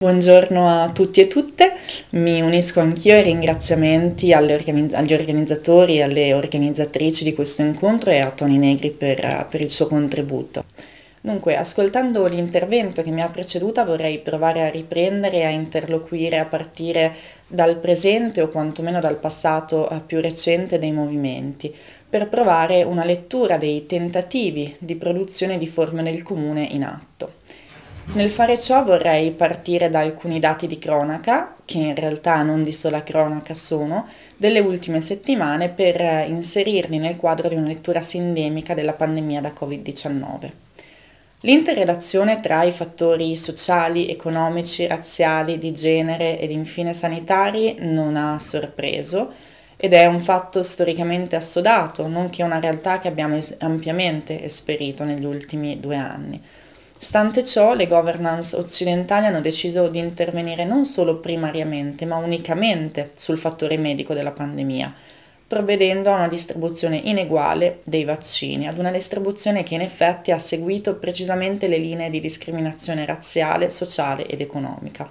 Buongiorno a tutti e tutte, mi unisco anch'io ai ringraziamenti organi- agli organizzatori e alle organizzatrici di questo incontro e a Tony Negri per, per il suo contributo. Dunque, ascoltando l'intervento che mi ha preceduta vorrei provare a riprendere, e a interloquire, a partire dal presente o quantomeno dal passato eh, più recente dei movimenti, per provare una lettura dei tentativi di produzione di forme del comune in atto. Nel fare ciò vorrei partire da alcuni dati di cronaca, che in realtà non di sola cronaca sono, delle ultime settimane per eh, inserirli nel quadro di una lettura sindemica della pandemia da Covid-19. L'interrelazione tra i fattori sociali, economici, razziali, di genere ed infine sanitari non ha sorpreso ed è un fatto storicamente assodato, nonché una realtà che abbiamo ampiamente esperito negli ultimi due anni. Stante ciò, le governance occidentali hanno deciso di intervenire non solo primariamente, ma unicamente sul fattore medico della pandemia, provvedendo a una distribuzione ineguale dei vaccini, ad una distribuzione che in effetti ha seguito precisamente le linee di discriminazione razziale, sociale ed economica.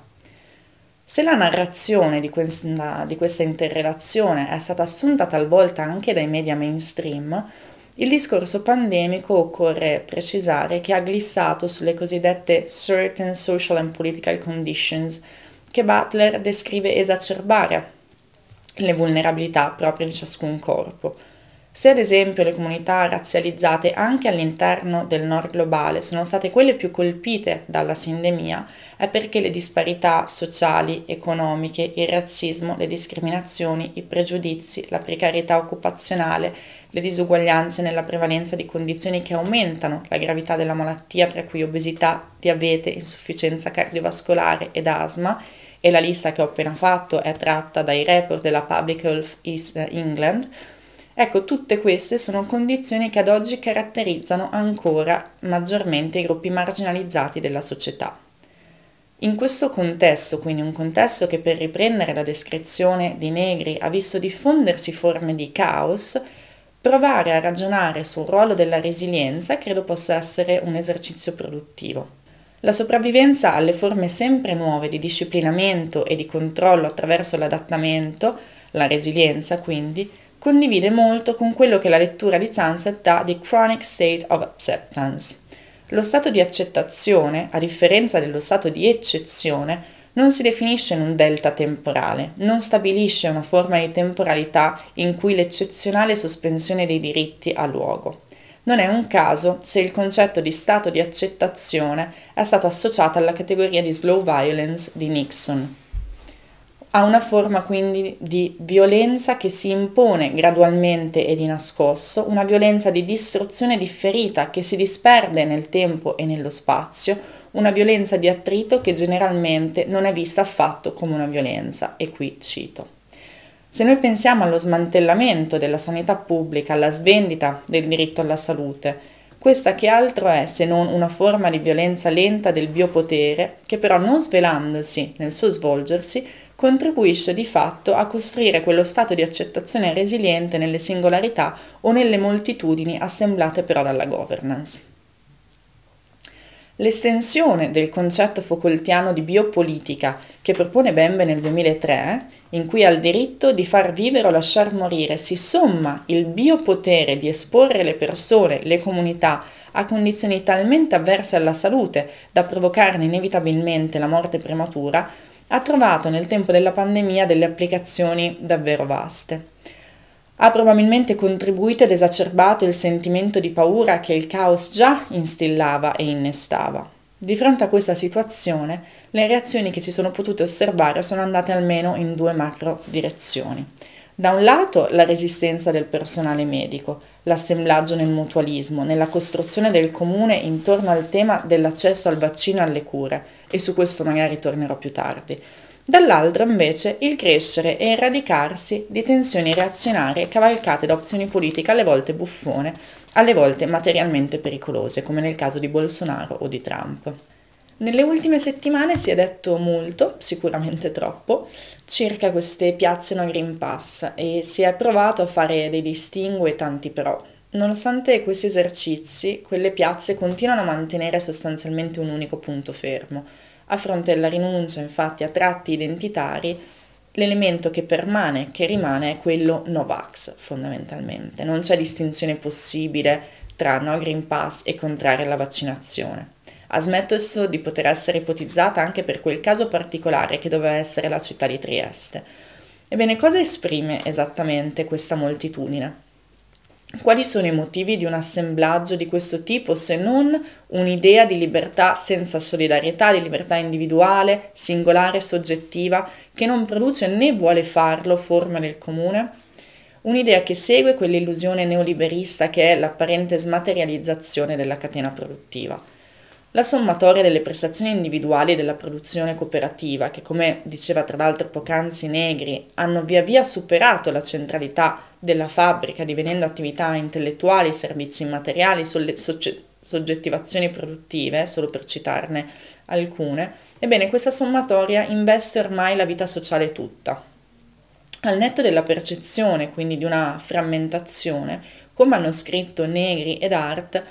Se la narrazione di questa, di questa interrelazione è stata assunta talvolta anche dai media mainstream, il discorso pandemico occorre precisare che ha glissato sulle cosiddette certain social and political conditions che Butler descrive esacerbare le vulnerabilità proprie di ciascun corpo. Se ad esempio le comunità razzializzate anche all'interno del nord globale sono state quelle più colpite dalla sindemia, è perché le disparità sociali, economiche, il razzismo, le discriminazioni, i pregiudizi, la precarietà occupazionale le disuguaglianze nella prevalenza di condizioni che aumentano la gravità della malattia, tra cui obesità, diabete, insufficienza cardiovascolare ed asma, e la lista che ho appena fatto è tratta dai report della Public Health East eh, England. Ecco, tutte queste sono condizioni che ad oggi caratterizzano ancora maggiormente i gruppi marginalizzati della società. In questo contesto, quindi un contesto che per riprendere la descrizione di Negri ha visto diffondersi forme di caos, Provare a ragionare sul ruolo della resilienza credo possa essere un esercizio produttivo. La sopravvivenza alle forme sempre nuove di disciplinamento e di controllo attraverso l'adattamento, la resilienza quindi, condivide molto con quello che la lettura di Sunset dà di Chronic State of Acceptance. Lo stato di accettazione, a differenza dello stato di eccezione, non si definisce in un delta temporale, non stabilisce una forma di temporalità in cui l'eccezionale sospensione dei diritti ha luogo. Non è un caso se il concetto di stato di accettazione è stato associato alla categoria di slow violence di Nixon. Ha una forma quindi di violenza che si impone gradualmente e di nascosto, una violenza di distruzione differita che si disperde nel tempo e nello spazio, una violenza di attrito che generalmente non è vista affatto come una violenza, e qui cito. Se noi pensiamo allo smantellamento della sanità pubblica, alla svendita del diritto alla salute, questa che altro è se non una forma di violenza lenta del biopotere che però non svelandosi nel suo svolgersi contribuisce di fatto a costruire quello stato di accettazione resiliente nelle singolarità o nelle moltitudini assemblate però dalla governance. L'estensione del concetto focoltiano di biopolitica che propone Bembe nel 2003, in cui al diritto di far vivere o lasciar morire si somma il biopotere di esporre le persone, le comunità, a condizioni talmente avverse alla salute da provocarne inevitabilmente la morte prematura, ha trovato nel tempo della pandemia delle applicazioni davvero vaste ha probabilmente contribuito ed esacerbato il sentimento di paura che il caos già instillava e innestava. Di fronte a questa situazione, le reazioni che si sono potute osservare sono andate almeno in due macro direzioni. Da un lato la resistenza del personale medico, l'assemblaggio nel mutualismo, nella costruzione del comune intorno al tema dell'accesso al vaccino e alle cure, e su questo magari tornerò più tardi dall'altra invece il crescere e il radicarsi di tensioni reazionarie cavalcate da opzioni politiche alle volte buffone, alle volte materialmente pericolose, come nel caso di Bolsonaro o di Trump. Nelle ultime settimane si è detto molto, sicuramente troppo, circa queste piazze no Green Pass e si è provato a fare dei distinguo e tanti però. Nonostante questi esercizi, quelle piazze continuano a mantenere sostanzialmente un unico punto fermo, a fronte della rinuncia infatti a tratti identitari, l'elemento che permane, che rimane, è quello Novax fondamentalmente. Non c'è distinzione possibile tra no Green Pass e contrarre la vaccinazione. Ha smesso di poter essere ipotizzata anche per quel caso particolare che doveva essere la città di Trieste. Ebbene, cosa esprime esattamente questa moltitudine? Quali sono i motivi di un assemblaggio di questo tipo se non un'idea di libertà senza solidarietà, di libertà individuale, singolare, soggettiva, che non produce né vuole farlo forma del comune? Un'idea che segue quell'illusione neoliberista che è l'apparente smaterializzazione della catena produttiva. La sommatoria delle prestazioni individuali della produzione cooperativa, che come diceva tra l'altro poc'anzi Negri, hanno via via superato la centralità della fabbrica, divenendo attività intellettuali, servizi immateriali, solle- soce- soggettivazioni produttive, solo per citarne alcune, ebbene questa sommatoria investe ormai la vita sociale tutta. Al netto della percezione, quindi di una frammentazione, come hanno scritto Negri ed Art,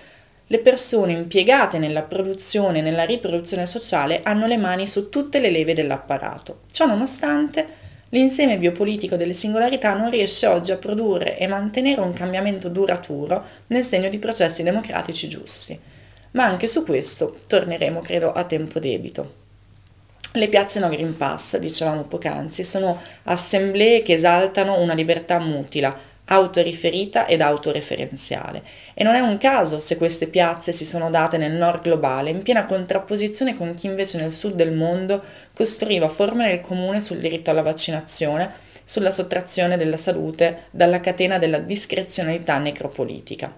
le persone impiegate nella produzione e nella riproduzione sociale hanno le mani su tutte le leve dell'apparato. Ciò nonostante, l'insieme biopolitico delle singolarità non riesce oggi a produrre e mantenere un cambiamento duraturo nel segno di processi democratici giusti. Ma anche su questo torneremo, credo, a tempo debito. Le piazze no Green Pass, dicevamo poc'anzi, sono assemblee che esaltano una libertà mutila, autoriferita ed autoreferenziale. E non è un caso se queste piazze si sono date nel nord globale, in piena contrapposizione con chi invece nel sud del mondo costruiva forme del comune sul diritto alla vaccinazione, sulla sottrazione della salute dalla catena della discrezionalità necropolitica.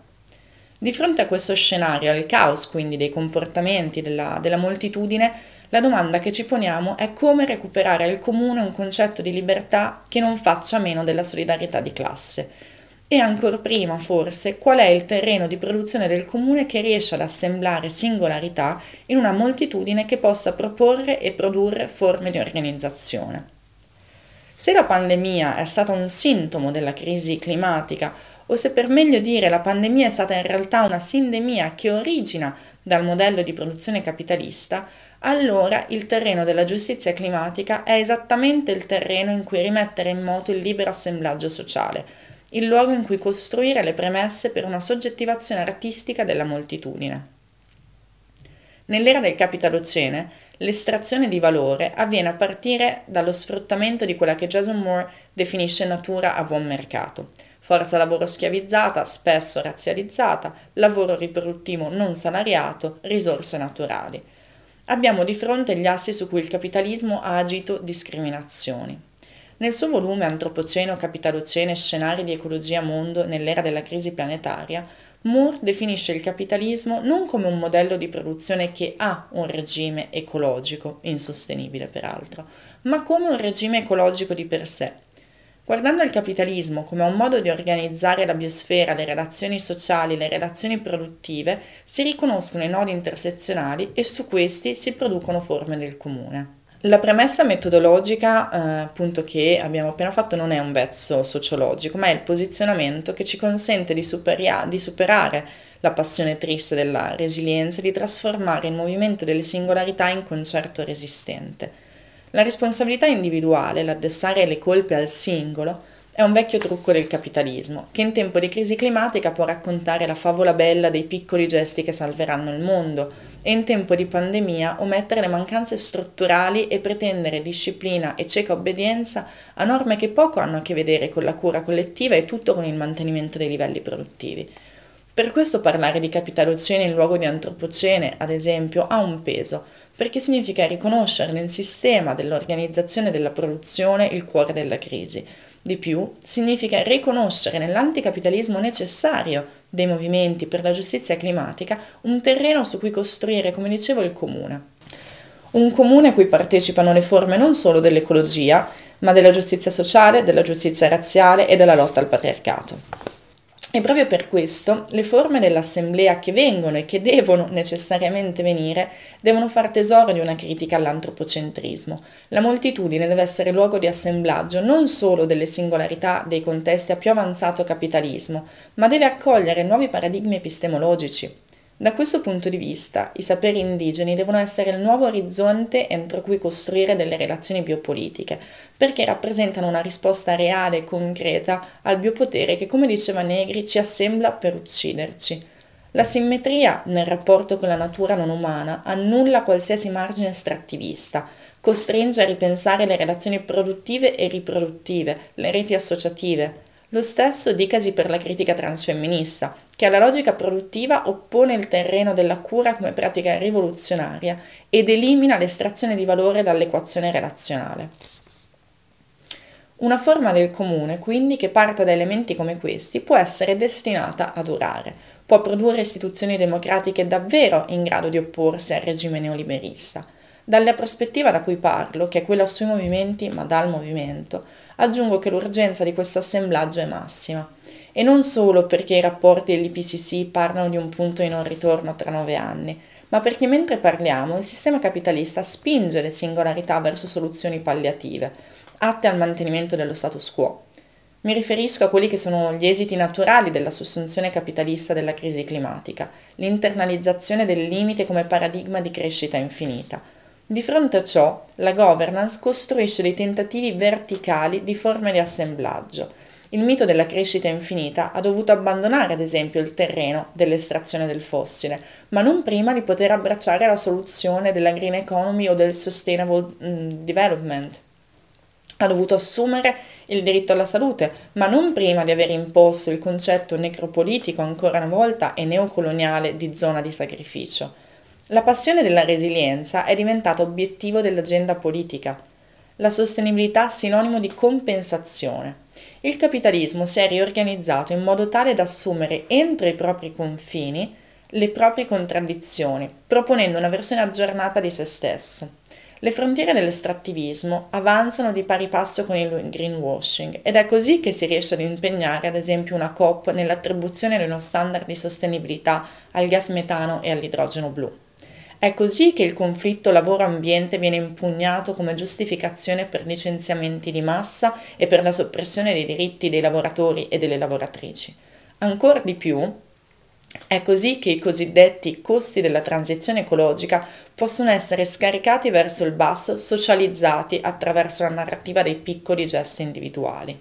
Di fronte a questo scenario, al caos quindi dei comportamenti della, della moltitudine, la domanda che ci poniamo è come recuperare al comune un concetto di libertà che non faccia meno della solidarietà di classe. E ancor prima, forse, qual è il terreno di produzione del comune che riesce ad assemblare singolarità in una moltitudine che possa proporre e produrre forme di organizzazione. Se la pandemia è stata un sintomo della crisi climatica, o se per meglio dire la pandemia è stata in realtà una sindemia che origina dal modello di produzione capitalista, allora il terreno della giustizia climatica è esattamente il terreno in cui rimettere in moto il libero assemblaggio sociale, il luogo in cui costruire le premesse per una soggettivazione artistica della moltitudine. Nell'era del capitalocene, l'estrazione di valore avviene a partire dallo sfruttamento di quella che Jason Moore definisce natura a buon mercato. Forza lavoro schiavizzata, spesso razzializzata, lavoro riproduttivo non salariato, risorse naturali abbiamo di fronte gli assi su cui il capitalismo ha agito discriminazioni. Nel suo volume Antropoceno, Capitalocene, Scenari di Ecologia Mondo nell'era della crisi planetaria, Moore definisce il capitalismo non come un modello di produzione che ha un regime ecologico, insostenibile peraltro, ma come un regime ecologico di per sé, Guardando il capitalismo come un modo di organizzare la biosfera, le relazioni sociali, le relazioni produttive, si riconoscono i nodi intersezionali e su questi si producono forme del comune. La premessa metodologica eh, appunto che abbiamo appena fatto non è un vezzo sociologico, ma è il posizionamento che ci consente di, superia- di superare la passione triste della resilienza e di trasformare il movimento delle singolarità in concerto resistente. La responsabilità individuale, l'addessare le colpe al singolo, è un vecchio trucco del capitalismo, che in tempo di crisi climatica può raccontare la favola bella dei piccoli gesti che salveranno il mondo, e in tempo di pandemia omettere le mancanze strutturali e pretendere disciplina e cieca obbedienza a norme che poco hanno a che vedere con la cura collettiva e tutto con il mantenimento dei livelli produttivi. Per questo parlare di capitalocene in luogo di antropocene, ad esempio, ha un peso, perché significa riconoscere nel sistema dell'organizzazione della produzione il cuore della crisi. Di più, significa riconoscere nell'anticapitalismo necessario dei movimenti per la giustizia climatica un terreno su cui costruire, come dicevo, il comune. Un comune a cui partecipano le forme non solo dell'ecologia, ma della giustizia sociale, della giustizia razziale e della lotta al patriarcato. E proprio per questo le forme dell'assemblea che vengono e che devono necessariamente venire devono far tesoro di una critica all'antropocentrismo. La moltitudine deve essere luogo di assemblaggio non solo delle singolarità dei contesti a più avanzato capitalismo, ma deve accogliere nuovi paradigmi epistemologici, da questo punto di vista, i saperi indigeni devono essere il nuovo orizzonte entro cui costruire delle relazioni biopolitiche, perché rappresentano una risposta reale e concreta al biopotere che, come diceva Negri, ci assembla per ucciderci. La simmetria nel rapporto con la natura non umana annulla qualsiasi margine estrattivista, costringe a ripensare le relazioni produttive e riproduttive, le reti associative, lo stesso dicasi per la critica transfemminista, che alla logica produttiva oppone il terreno della cura come pratica rivoluzionaria ed elimina l'estrazione di valore dall'equazione relazionale. Una forma del comune, quindi, che parta da elementi come questi, può essere destinata a durare, può produrre istituzioni democratiche davvero in grado di opporsi al regime neoliberista. Dalla prospettiva da cui parlo, che è quella sui movimenti ma dal movimento, aggiungo che l'urgenza di questo assemblaggio è massima. E non solo perché i rapporti dell'IPCC parlano di un punto di non ritorno tra nove anni, ma perché mentre parliamo il sistema capitalista spinge le singolarità verso soluzioni palliative, atte al mantenimento dello status quo. Mi riferisco a quelli che sono gli esiti naturali della sussunzione capitalista della crisi climatica, l'internalizzazione del limite come paradigma di crescita infinita, di fronte a ciò, la governance costruisce dei tentativi verticali di forme di assemblaggio. Il mito della crescita infinita ha dovuto abbandonare, ad esempio, il terreno dell'estrazione del fossile, ma non prima di poter abbracciare la soluzione della green economy o del sustainable mm, development. Ha dovuto assumere il diritto alla salute, ma non prima di aver imposto il concetto necropolitico ancora una volta e neocoloniale di zona di sacrificio. La passione della resilienza è diventata obiettivo dell'agenda politica, la sostenibilità sinonimo di compensazione. Il capitalismo si è riorganizzato in modo tale da assumere entro i propri confini le proprie contraddizioni, proponendo una versione aggiornata di se stesso. Le frontiere dell'estrattivismo avanzano di pari passo con il greenwashing ed è così che si riesce ad impegnare ad esempio una COP nell'attribuzione di uno standard di sostenibilità al gas metano e all'idrogeno blu. È così che il conflitto lavoro-ambiente viene impugnato come giustificazione per licenziamenti di massa e per la soppressione dei diritti dei lavoratori e delle lavoratrici. Ancora di più, è così che i cosiddetti costi della transizione ecologica possono essere scaricati verso il basso, socializzati attraverso la narrativa dei piccoli gesti individuali.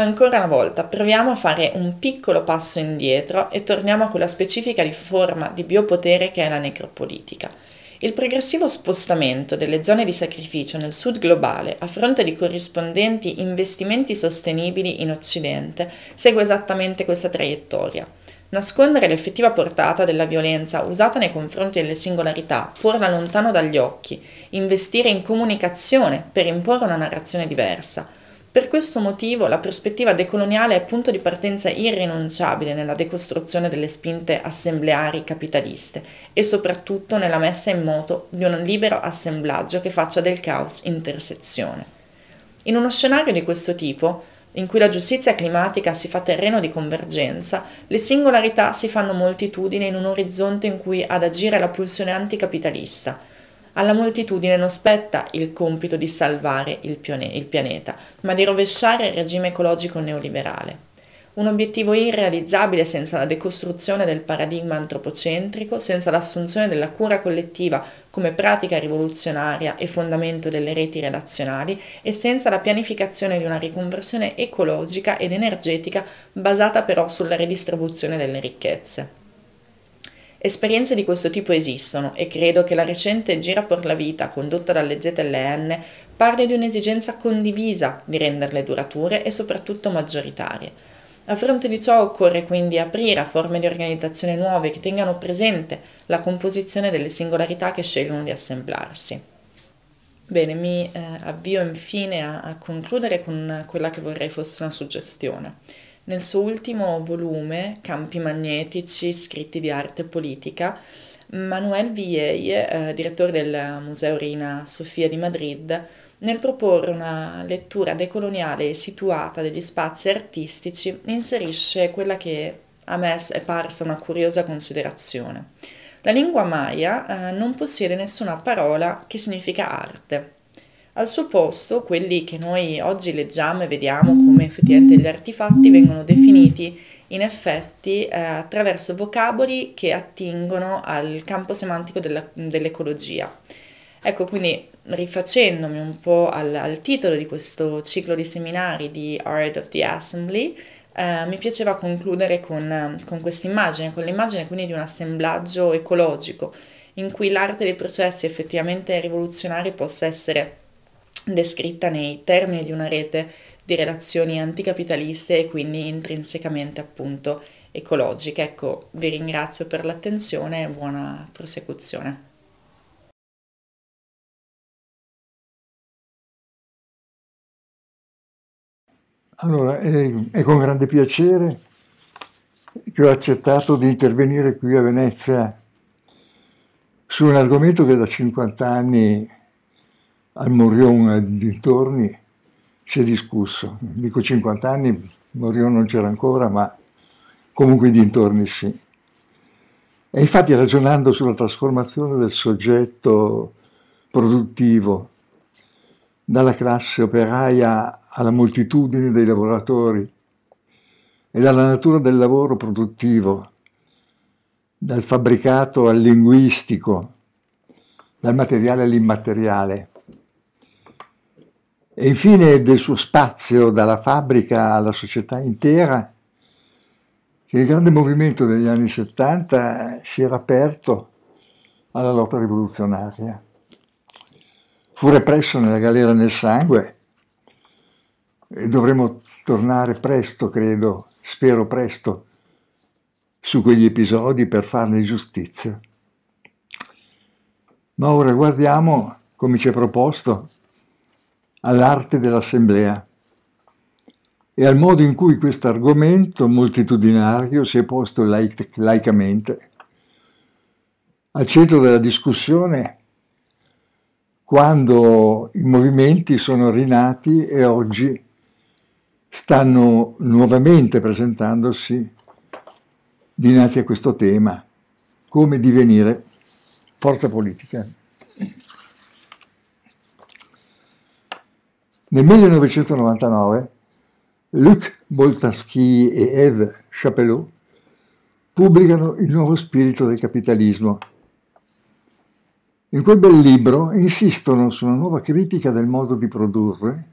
Ancora una volta proviamo a fare un piccolo passo indietro e torniamo a quella specifica di forma di biopotere che è la necropolitica. Il progressivo spostamento delle zone di sacrificio nel sud globale a fronte di corrispondenti investimenti sostenibili in Occidente segue esattamente questa traiettoria. Nascondere l'effettiva portata della violenza usata nei confronti delle singolarità, porla lontano dagli occhi, investire in comunicazione per imporre una narrazione diversa, per questo motivo la prospettiva decoloniale è punto di partenza irrinunciabile nella decostruzione delle spinte assembleari capitaliste e soprattutto nella messa in moto di un libero assemblaggio che faccia del caos intersezione. In uno scenario di questo tipo, in cui la giustizia climatica si fa terreno di convergenza, le singolarità si fanno moltitudine in un orizzonte in cui ad agire la pulsione anticapitalista – alla moltitudine non spetta il compito di salvare il, il pianeta, ma di rovesciare il regime ecologico neoliberale. Un obiettivo irrealizzabile senza la decostruzione del paradigma antropocentrico, senza l'assunzione della cura collettiva come pratica rivoluzionaria e fondamento delle reti relazionali e senza la pianificazione di una riconversione ecologica ed energetica basata però sulla redistribuzione delle ricchezze. Esperienze di questo tipo esistono e credo che la recente Gira per la vita condotta dalle ZLN parli di un'esigenza condivisa di renderle durature e soprattutto maggioritarie. A fronte di ciò occorre quindi aprire a forme di organizzazione nuove che tengano presente la composizione delle singolarità che scelgono di assemblarsi. Bene, mi eh, avvio infine a, a concludere con quella che vorrei fosse una suggestione. Nel suo ultimo volume, Campi magnetici, scritti di arte politica, Manuel Vieille, eh, direttore del Museo Rina Sofia di Madrid, nel proporre una lettura decoloniale situata degli spazi artistici, inserisce quella che a me è parsa una curiosa considerazione. La lingua maya eh, non possiede nessuna parola che significa arte. Al suo posto, quelli che noi oggi leggiamo e vediamo come effettivamente gli artefatti vengono definiti in effetti eh, attraverso vocaboli che attingono al campo semantico della, dell'ecologia. Ecco, quindi rifacendomi un po' al, al, titolo di questo ciclo di seminari di Art of the Assembly, eh, mi piaceva concludere con, con questa immagine, con l'immagine quindi di un assemblaggio ecologico, in cui l'arte dei processi effettivamente rivoluzionari possa essere descritta nei termini di una rete di relazioni anticapitaliste e quindi intrinsecamente appunto ecologiche. Ecco, vi ringrazio per l'attenzione e buona prosecuzione. Allora, è, è, con grande piacere che ho accettato di intervenire qui a Venezia su un argomento che da 50 anni al Morion dintorni si è discusso. Dico 50 anni, Morion non c'era ancora, ma comunque i dintorni sì. E infatti ragionando sulla trasformazione del soggetto produttivo dalla classe operaia alla moltitudine dei lavoratori e dalla natura del lavoro produttivo, dal fabbricato al linguistico, dal materiale all'immateriale. E infine del suo spazio dalla fabbrica alla società intera, che il grande movimento degli anni 70 si era aperto alla lotta rivoluzionaria. Fu represso nella galera nel sangue e dovremo tornare presto, credo, spero presto, su quegli episodi per farne giustizia. Ma ora guardiamo, come ci è proposto, all'arte dell'assemblea e al modo in cui questo argomento moltitudinario si è posto laic laicamente. Al centro della discussione quando i movimenti sono rinati e oggi stanno nuovamente presentandosi dinanzi a questo tema, come divenire forza politica. Nel 1999 Luc Boltaschi e Eve Chapelot pubblicano Il nuovo spirito del capitalismo. In quel bel libro insistono su una nuova critica del modo di produrre,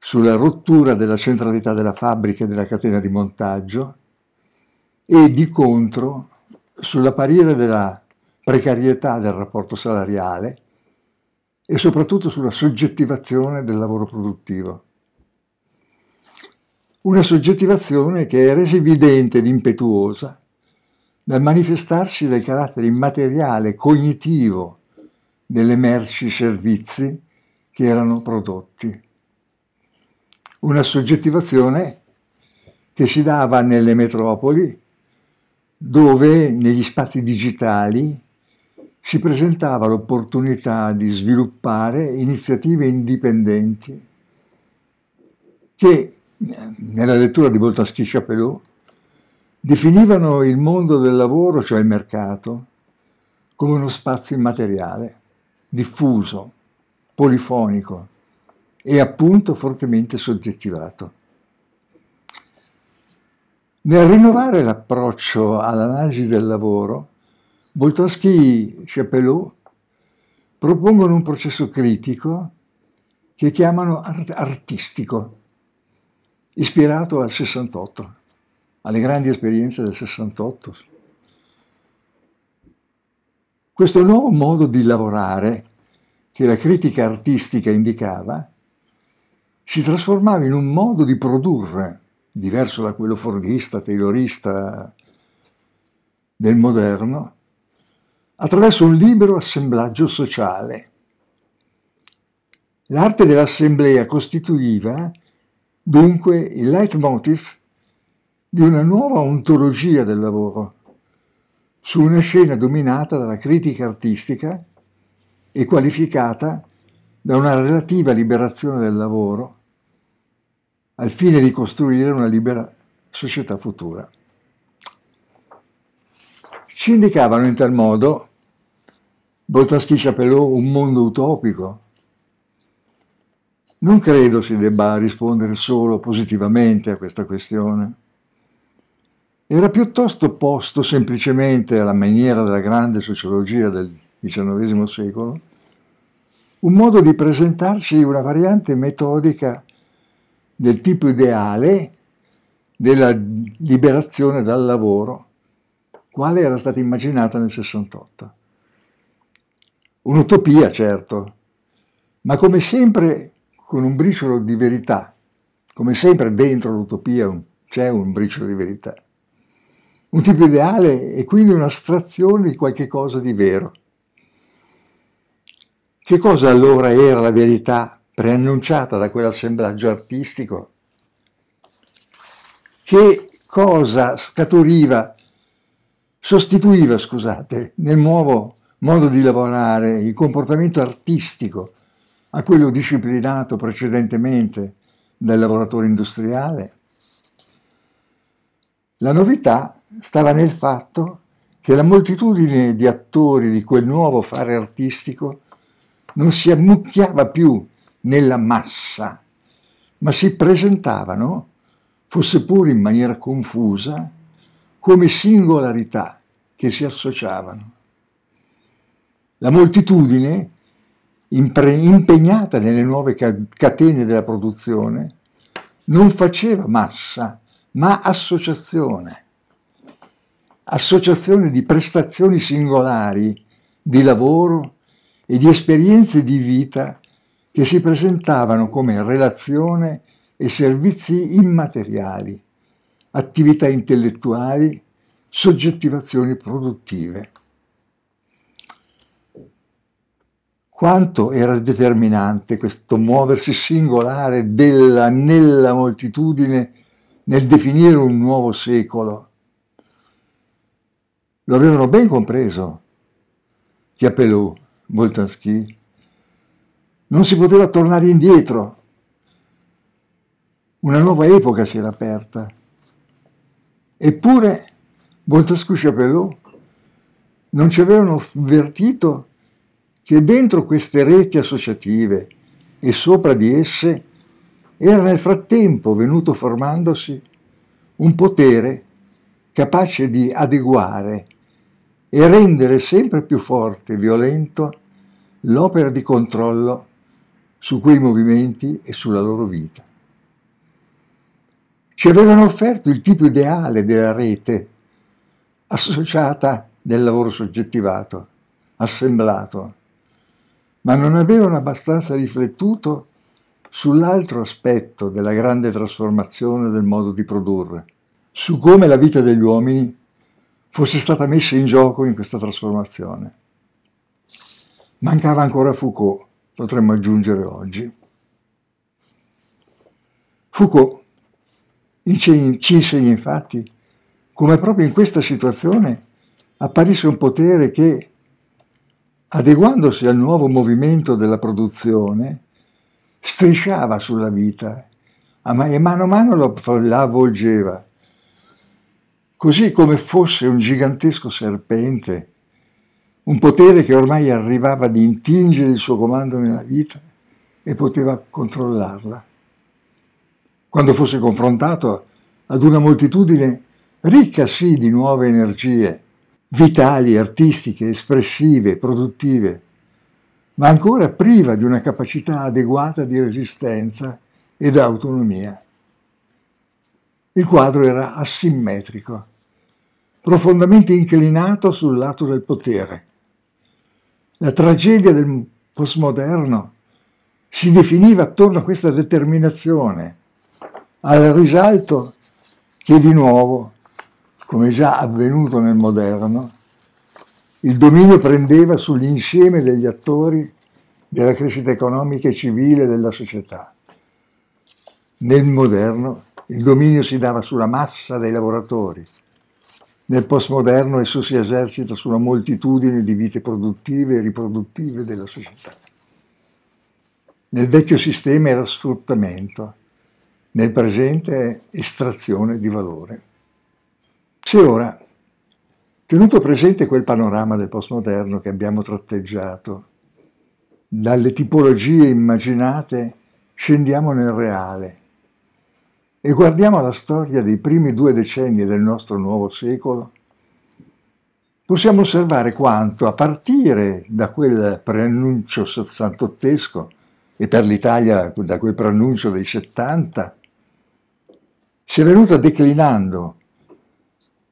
sulla rottura della centralità della fabbrica e della catena di montaggio e di contro sull'apparire della precarietà del rapporto salariale e soprattutto sulla soggettivazione del lavoro produttivo. Una soggettivazione che è resa evidente ed impetuosa dal manifestarsi del carattere immateriale, cognitivo delle merci e servizi che erano prodotti. Una soggettivazione che si dava nelle metropoli, dove negli spazi digitali si presentava l'opportunità di sviluppare iniziative indipendenti che, nella lettura di Boltaschi Chapelot, definivano il mondo del lavoro, cioè il mercato, come uno spazio immateriale, diffuso, polifonico e appunto fortemente soggettivato. Nel rinnovare l'approccio all'analisi del lavoro, Boltanski e Chapelot propongono un processo critico che chiamano art artistico, ispirato al 68, alle grandi esperienze del 68. Questo nuovo modo di lavorare che la critica artistica indicava si trasformava in un modo di produrre, diverso da quello fordista, taylorista del moderno, attraverso un libero assemblaggio sociale. L'arte dell'assemblea costituiva dunque il leitmotiv di una nuova ontologia del lavoro, su una scena dominata dalla critica artistica e qualificata da una relativa liberazione del lavoro, al fine di costruire una libera società futura ci indicavano in tal modo, Boltaschi Chapelot, un mondo utopico. Non credo si debba rispondere solo positivamente a questa questione. Era piuttosto posto semplicemente alla maniera della grande sociologia del XIX secolo, un modo di presentarci una variante metodica del tipo ideale della liberazione dal lavoro quale era stata immaginata nel 68. Un'utopia, certo, ma come sempre con un briciolo di verità, come sempre dentro l'utopia c'è un briciolo di verità. Un tipo ideale e quindi un'astrazione di qualche cosa di vero. Che cosa allora era la verità preannunciata da quell'assemblaggio artistico? Che cosa scaturiva sostituiva, scusate, nel nuovo modo di lavorare il comportamento artistico a quello disciplinato precedentemente dal lavoratore industriale? La novità stava nel fatto che la moltitudine di attori di quel nuovo fare artistico non si ammucchiava più nella massa, ma si presentavano, fosse pure in maniera confusa, come singolarità che si associavano. La moltitudine, impegnata nelle nuove catene della produzione, non faceva massa, ma associazione, associazione di prestazioni singolari, di lavoro e di esperienze di vita che si presentavano come relazione e servizi immateriali attività intellettuali, soggettivazioni produttive. Quanto era determinante questo muoversi singolare della nella moltitudine nel definire un nuovo secolo? Lo avevano ben compreso Chiapelou, Boltansky. Non si poteva tornare indietro. Una nuova epoca si era aperta. Eppure Montesquieu Chapelot non ci avevano avvertito che dentro queste reti associative e sopra di esse era nel frattempo venuto formandosi un potere capace di adeguare e rendere sempre più forte e violento l'opera di controllo su quei movimenti e sulla loro vita. Ci avevano offerto il tipo ideale della rete, associata del lavoro soggettivato, assemblato, ma non avevano abbastanza riflettuto sull'altro aspetto della grande trasformazione del modo di produrre, su come la vita degli uomini fosse stata messa in gioco in questa trasformazione. Mancava ancora Foucault, potremmo aggiungere oggi. Foucault ci insegna infatti come proprio in questa situazione apparisse un potere che, adeguandosi al nuovo movimento della produzione, strisciava sulla vita e mano a mano la avvolgeva, così come fosse un gigantesco serpente, un potere che ormai arrivava ad intingere il suo comando nella vita e poteva controllarla quando fosse confrontato ad una moltitudine ricca sì di nuove energie, vitali, artistiche, espressive, produttive, ma ancora priva di una capacità adeguata di resistenza ed autonomia. Il quadro era asimmetrico, profondamente inclinato sul lato del potere. La tragedia del postmoderno si definiva attorno a questa determinazione al risalto che di nuovo, come già avvenuto nel moderno, il dominio prendeva sull'insieme degli attori della crescita economica e civile della società. Nel moderno il dominio si dava sulla massa dei lavoratori, nel postmoderno esso si esercita sulla moltitudine di vite produttive e riproduttive della società. Nel vecchio sistema era sfruttamento, nel presente è estrazione di valore. Se ora, tenuto presente quel panorama del postmoderno che abbiamo tratteggiato, dalle tipologie immaginate scendiamo nel reale e guardiamo la storia dei primi due decenni del nostro nuovo secolo, possiamo osservare quanto, a partire da quel preannuncio sessantottesco e per l'Italia da quel preannuncio dei settanta, si è venuta declinando,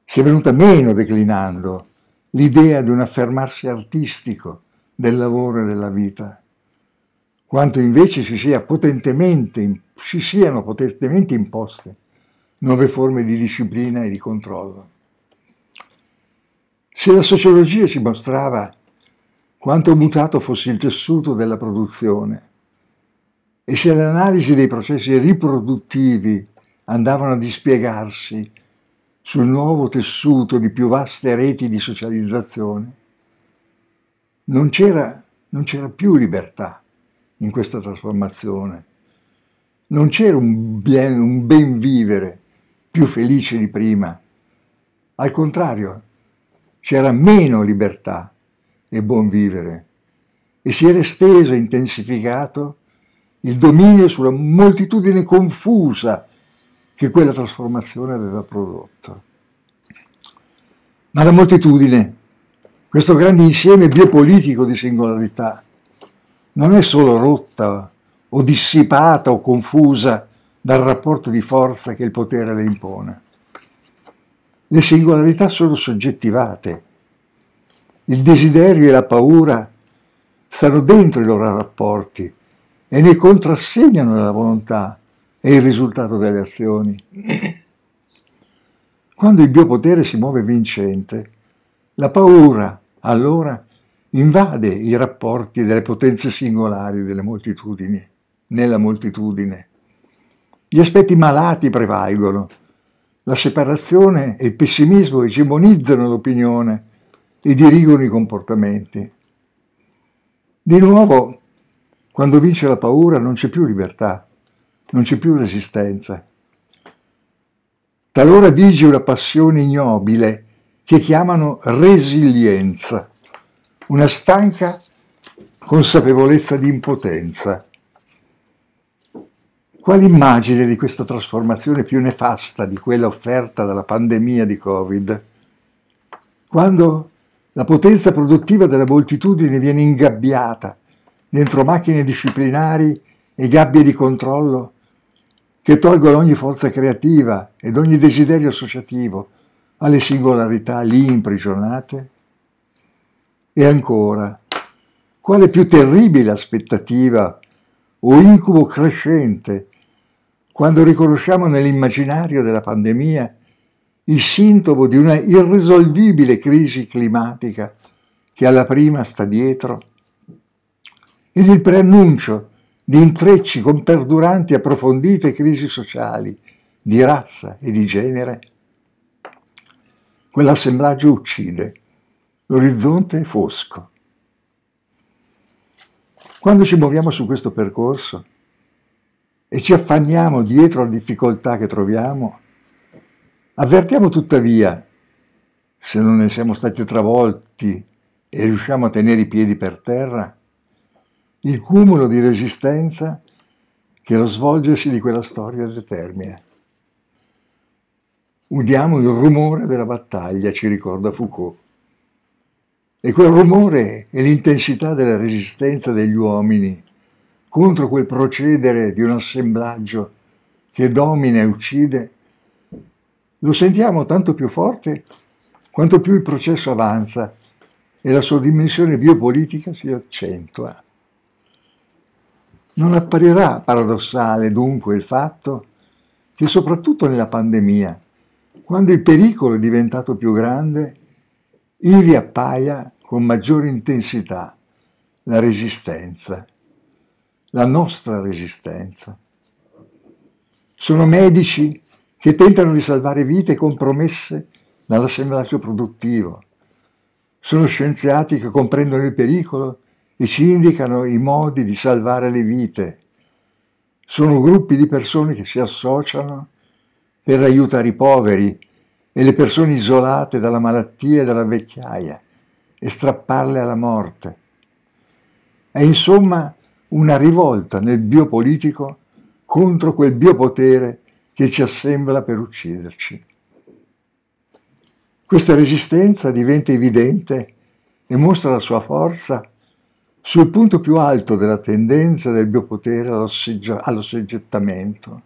si è venuta meno declinando l'idea di un affermarsi artistico del lavoro e della vita, quanto invece si, sia potentemente, si siano potentemente imposte nuove forme di disciplina e di controllo. Se la sociologia ci mostrava quanto mutato fosse il tessuto della produzione e se l'analisi dei processi riproduttivi andavano a dispiegarsi sul nuovo tessuto di più vaste reti di socializzazione, non c'era, non c'era più libertà in questa trasformazione, non c'era un ben, un ben vivere più felice di prima, al contrario, c'era meno libertà e buon vivere e si era esteso e intensificato il dominio sulla moltitudine confusa che quella trasformazione aveva prodotto. Ma la moltitudine, questo grande insieme biopolitico di singolarità, non è solo rotta o dissipata o confusa dal rapporto di forza che il potere le impone. Le singolarità sono soggettivate. Il desiderio e la paura stanno dentro i loro rapporti e ne contrassegnano la volontà è il risultato delle azioni. Quando il biopotere si muove vincente, la paura allora invade i rapporti delle potenze singolari delle moltitudini, nella moltitudine. Gli aspetti malati prevalgono, la separazione e il pessimismo egemonizzano l'opinione e dirigono i comportamenti. Di nuovo, quando vince la paura non c'è più libertà, non c'è più resistenza. Talora vige una passione ignobile che chiamano resilienza, una stanca consapevolezza di impotenza. Quale immagine di questa trasformazione più nefasta di quella offerta dalla pandemia di Covid? Quando la potenza produttiva della moltitudine viene ingabbiata dentro macchine disciplinari e gabbie di controllo che tolgono ogni forza creativa ed ogni desiderio associativo alle singolarità lì imprigionate? E ancora, quale più terribile aspettativa o incubo crescente quando riconosciamo nell'immaginario della pandemia il sintomo di una irrisolvibile crisi climatica che alla prima sta dietro ed il preannuncio di intrecci con perduranti e approfondite crisi sociali di razza e di genere. Quell'assemblaggio uccide, l'orizzonte è fosco. Quando ci muoviamo su questo percorso e ci affanniamo dietro alle difficoltà che troviamo, avvertiamo tuttavia, se non ne siamo stati travolti e riusciamo a tenere i piedi per terra, il cumulo di resistenza che lo svolgersi di quella storia determina. Udiamo il rumore della battaglia, ci ricorda Foucault. E quel rumore è l'intensità della resistenza degli uomini contro quel procedere di un assemblaggio che domina e uccide. Lo sentiamo tanto più forte quanto più il processo avanza e la sua dimensione biopolitica si accentua. Non apparirà paradossale dunque il fatto che soprattutto nella pandemia, quando il pericolo è diventato più grande, ivi appaia con maggiore intensità la resistenza, la nostra resistenza. Sono medici che tentano di salvare vite compromesse dall'assemblaggio produttivo. Sono scienziati che comprendono il pericolo e ci indicano i modi di salvare le vite. Sono gruppi di persone che si associano per aiutare i poveri e le persone isolate dalla malattia e dalla vecchiaia e strapparle alla morte. È insomma una rivolta nel biopolitico contro quel biopotere che ci assembla per ucciderci. Questa resistenza diventa evidente e mostra la sua forza sul punto più alto della tendenza del biopotere all'osseggettamento.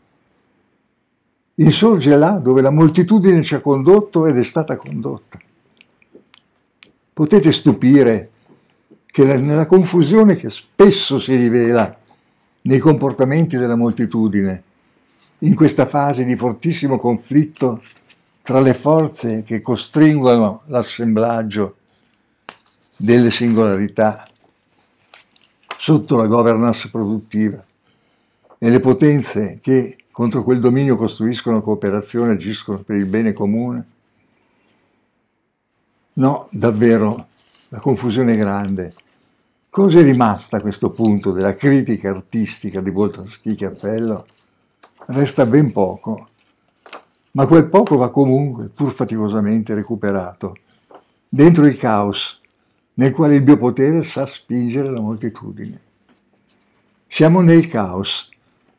Insorge là dove la moltitudine ci ha condotto ed è stata condotta. Potete stupire che nella confusione che spesso si rivela nei comportamenti della moltitudine, in questa fase di fortissimo conflitto tra le forze che costringono l'assemblaggio delle singolarità sotto la governance produttiva e le potenze che contro quel dominio costruiscono cooperazione, agiscono per il bene comune. No, davvero, la confusione è grande. Cos'è rimasta a questo punto della critica artistica di Boltraschi Cappello? Resta ben poco, ma quel poco va comunque, pur faticosamente, recuperato. Dentro il caos nel quale il mio potere sa spingere la moltitudine. Siamo nel caos,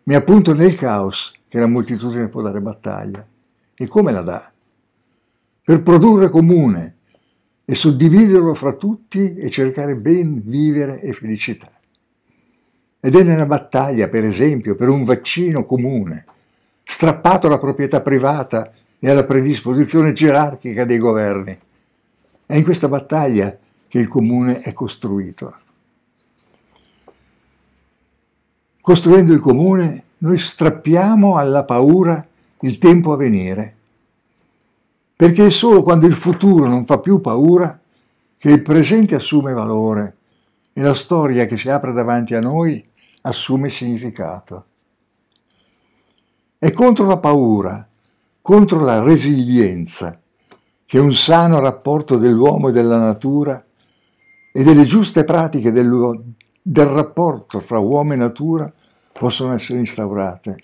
ma è appunto nel caos che la moltitudine può dare battaglia. E come la dà? Per produrre comune e suddividerlo fra tutti e cercare ben vivere e felicità. Ed è nella battaglia, per esempio, per un vaccino comune, strappato alla proprietà privata e alla predisposizione gerarchica dei governi. È in questa battaglia che il comune è costruito. Costruendo il comune noi strappiamo alla paura il tempo a venire, perché è solo quando il futuro non fa più paura che il presente assume valore e la storia che si apre davanti a noi assume significato. È contro la paura, contro la resilienza, che un sano rapporto dell'uomo e della natura e delle giuste pratiche del, del rapporto fra uomo e natura possono essere instaurate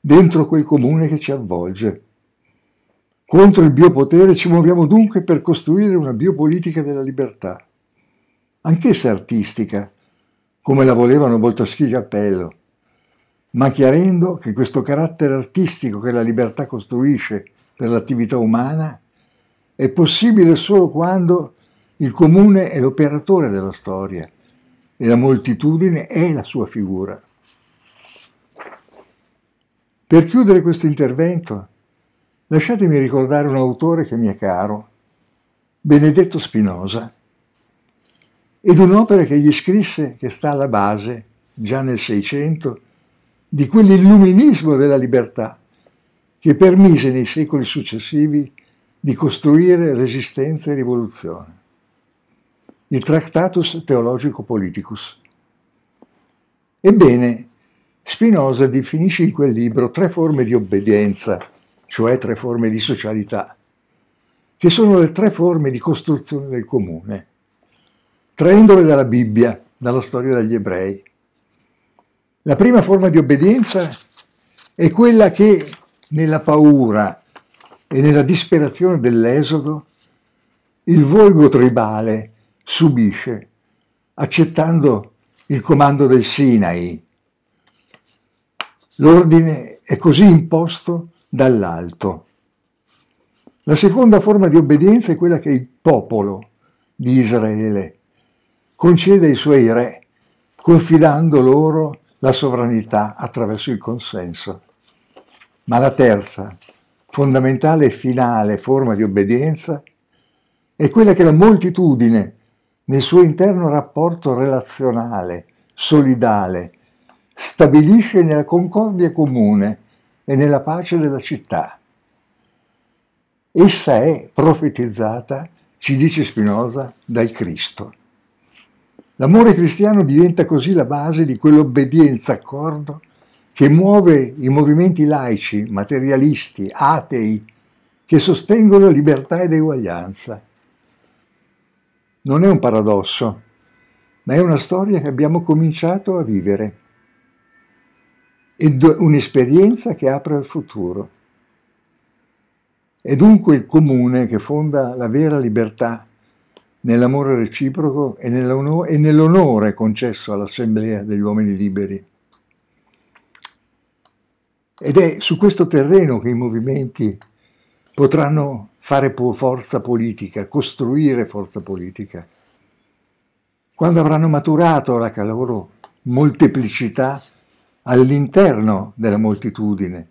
dentro quel comune che ci avvolge. Contro il biopotere ci muoviamo dunque per costruire una biopolitica della libertà, anch'essa artistica, come la volevano Boltoschi e Cappello, ma chiarendo che questo carattere artistico che la libertà costruisce per l'attività umana è possibile solo quando il comune è l'operatore della storia e la moltitudine è la sua figura. Per chiudere questo intervento, lasciatemi ricordare un autore che mi è caro, Benedetto Spinosa, ed un'opera che gli scrisse che sta alla base, già nel Seicento, di quell'illuminismo della libertà che permise nei secoli successivi di costruire resistenza e rivoluzione il Tractatus Theologico Politicus. Ebbene, Spinoza definisce in quel libro tre forme di obbedienza, cioè tre forme di socialità, che sono le tre forme di costruzione del comune, traendole dalla Bibbia, dalla storia degli ebrei. La prima forma di obbedienza è quella che nella paura e nella disperazione dell'esodo il volgo tribale subisce, accettando il comando del Sinai. L'ordine è così imposto dall'alto. La seconda forma di obbedienza è quella che il popolo di Israele concede ai suoi re, confidando loro la sovranità attraverso il consenso. Ma la terza, fondamentale e finale forma di obbedienza è quella che la moltitudine nel suo interno rapporto relazionale, solidale, stabilisce nella concordia comune e nella pace della città. Essa è profetizzata, ci dice Spinoza, dal Cristo. L'amore cristiano diventa così la base di quell'obbedienza accordo che muove i movimenti laici, materialisti, atei, che sostengono libertà ed eguaglianza, non è un paradosso, ma è una storia che abbiamo cominciato a vivere ed un'esperienza che apre al futuro. È dunque il comune che fonda la vera libertà nell'amore reciproco e nell'onore concesso all'Assemblea degli uomini liberi. Ed è su questo terreno che i movimenti potranno fare forza politica, costruire forza politica. Quando avranno maturato la loro molteplicità all'interno della moltitudine,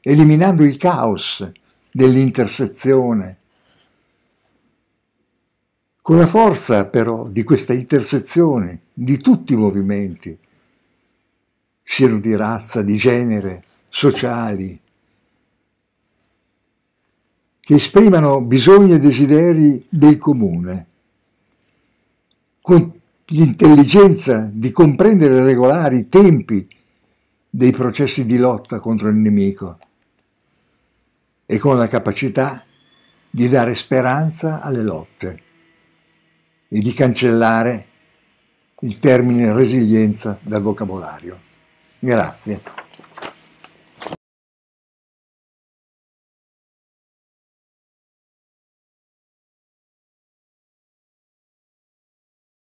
eliminando il caos dell'intersezione. Con la forza però di questa intersezione di tutti i movimenti, siano di razza, di genere, sociali, che esprimano bisogni e desideri del comune. Con l'intelligenza di comprendere regolari i tempi dei processi di lotta contro il nemico e con la capacità di dare speranza alle lotte e di cancellare il termine resilienza dal vocabolario. Grazie.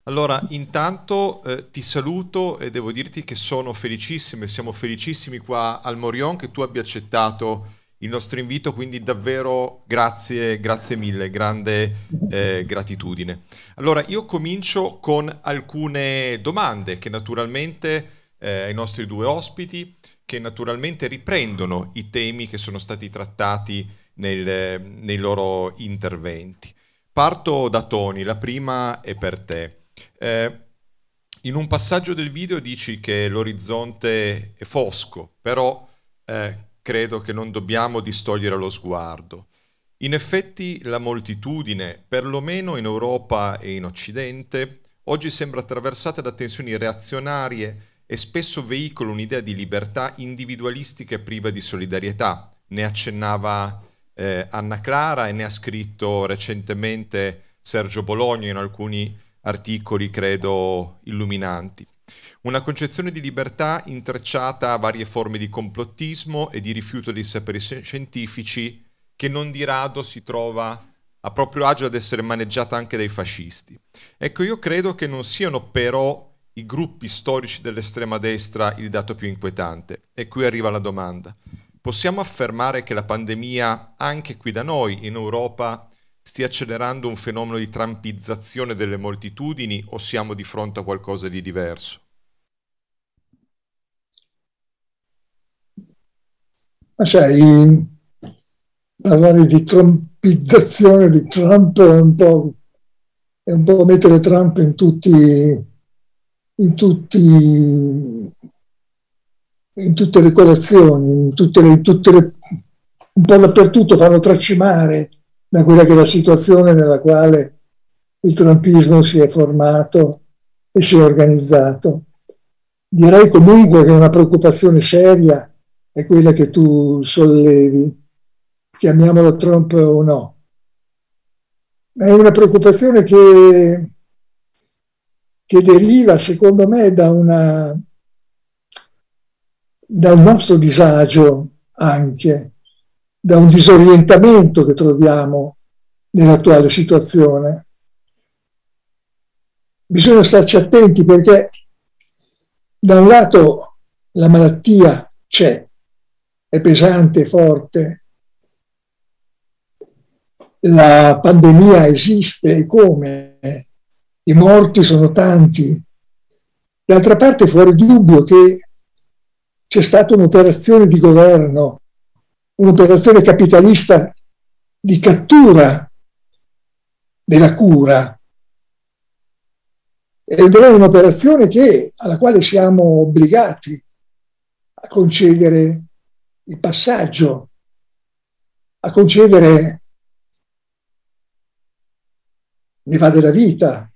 Allora, intanto eh, ti saluto e devo dirti che sono felicissimo e siamo felicissimi qua al Morion che tu abbia accettato il nostro invito, quindi davvero grazie, grazie mille, grande eh, gratitudine. Allora, io comincio con alcune domande che naturalmente eh, ai nostri due ospiti, che naturalmente riprendono i temi che sono stati trattati nel, nei loro interventi. Parto da Tony, la prima è per te. Eh, in un passaggio del video dici che l'orizzonte è fosco, però eh, credo che non dobbiamo distogliere lo sguardo. In effetti la moltitudine, perlomeno in Europa e in Occidente, oggi sembra attraversata da tensioni reazionarie e spesso veicola un'idea di libertà individualistica e priva di solidarietà. Ne accennava eh, Anna Clara e ne ha scritto recentemente Sergio Bologna in alcuni articoli, credo, illuminanti. Una concezione di libertà intrecciata a varie forme di complottismo e di rifiuto dei saperi scientifici che non di rado si trova a proprio agio ad essere maneggiata anche dai fascisti. Ecco, io credo che non siano però i gruppi storici dell'estrema destra il dato più inquietante. E qui arriva la domanda. Possiamo affermare che la pandemia, anche qui da noi, in Europa, Stia accelerando un fenomeno di trampizzazione delle moltitudini o siamo di fronte a qualcosa di diverso? Ma sai, parlare di trampizzazione di Trump è un po', è un po mettere Trump in tutti, in tutti in tutte le colazioni, in tutte le, tutte le, un po' dappertutto, fanno tracimare da quella che è la situazione nella quale il trumpismo si è formato e si è organizzato. Direi comunque che una preoccupazione seria è quella che tu sollevi, chiamiamolo Trump o no. È una preoccupazione che, che deriva, secondo me, da, una, da un nostro disagio anche, da un disorientamento che troviamo nell'attuale situazione. Bisogna starci attenti perché da un lato la malattia c'è, è pesante, forte, la pandemia esiste e come, i morti sono tanti. D'altra parte è fuori dubbio che c'è stata un'operazione di governo un'operazione capitalista di cattura della cura ed è un'operazione che, alla quale siamo obbligati a concedere il passaggio, a concedere ne va della vita.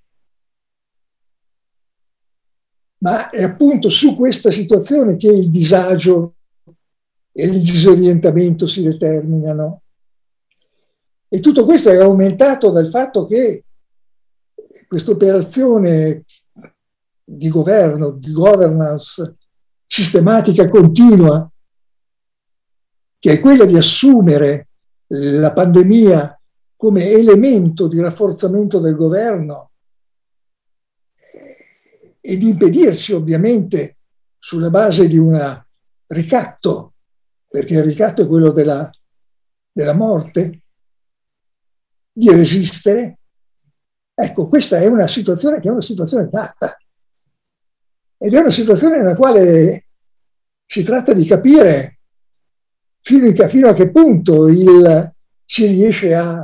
Ma è appunto su questa situazione che il disagio e il disorientamento si determinano. E tutto questo è aumentato dal fatto che questa operazione di governo, di governance sistematica continua, che è quella di assumere la pandemia come elemento di rafforzamento del governo eh, e di impedirci ovviamente sulla base di un ricatto perché il ricatto è quello della, della morte, di resistere. Ecco, questa è una situazione che è una situazione data. Ed è una situazione nella quale si tratta di capire fino a, che punto il, si riesce a,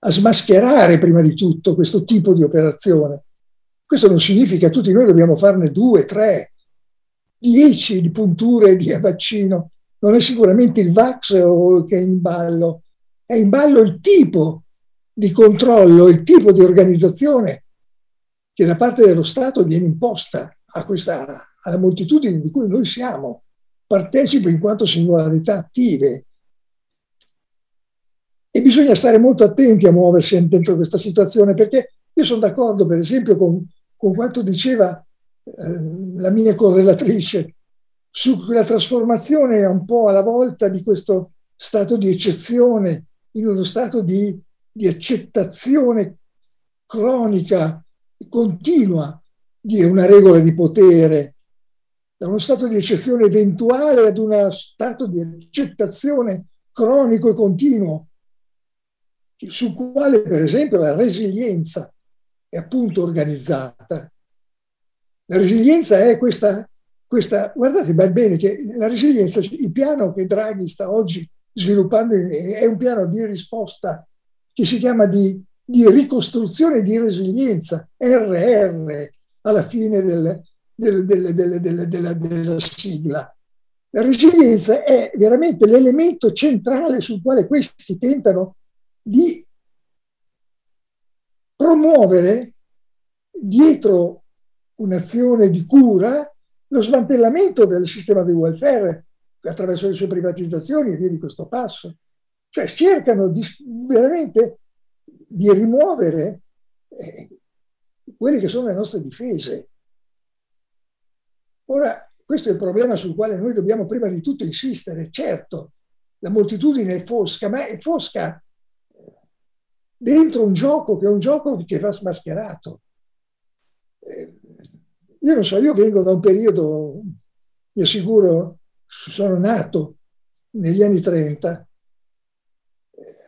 a smascherare prima di tutto questo tipo di operazione. Questo non significa che tutti noi dobbiamo farne due, tre, dieci di punture di vaccino non è sicuramente il VAX che è in ballo, è in ballo il tipo di controllo, il tipo di organizzazione che da parte dello Stato viene imposta questa, alla moltitudine di cui noi siamo, partecipi in quanto singolarità attive. E bisogna stare molto attenti a muoversi dentro questa situazione, perché io sono d'accordo, per esempio, con, con quanto diceva eh, la mia correlatrice, sulla trasformazione un po' alla volta di questo stato di eccezione in uno stato di, di accettazione cronica, continua di una regola di potere, da uno stato di eccezione eventuale ad uno stato di accettazione cronico e continuo, sul quale per esempio la resilienza è appunto organizzata. La resilienza è questa questa, guardate bene che la resilienza, il piano che Draghi sta oggi sviluppando è un piano di risposta che si chiama di, di ricostruzione di resilienza, RR, alla fine del, del, del, della, della sigla. La resilienza è veramente l'elemento centrale sul quale questi tentano di promuovere dietro un'azione di cura lo smantellamento del sistema di welfare attraverso le sue privatizzazioni e via di questo passo. Cioè cercano di, veramente di rimuovere eh, quelle che sono le nostre difese. Ora, questo è il problema sul quale noi dobbiamo prima di tutto insistere. Certo, la moltitudine è fosca, ma è fosca eh, dentro un gioco che è un gioco che va smascherato. Io non so, io vengo da un periodo, vi assicuro, sono nato negli anni 30,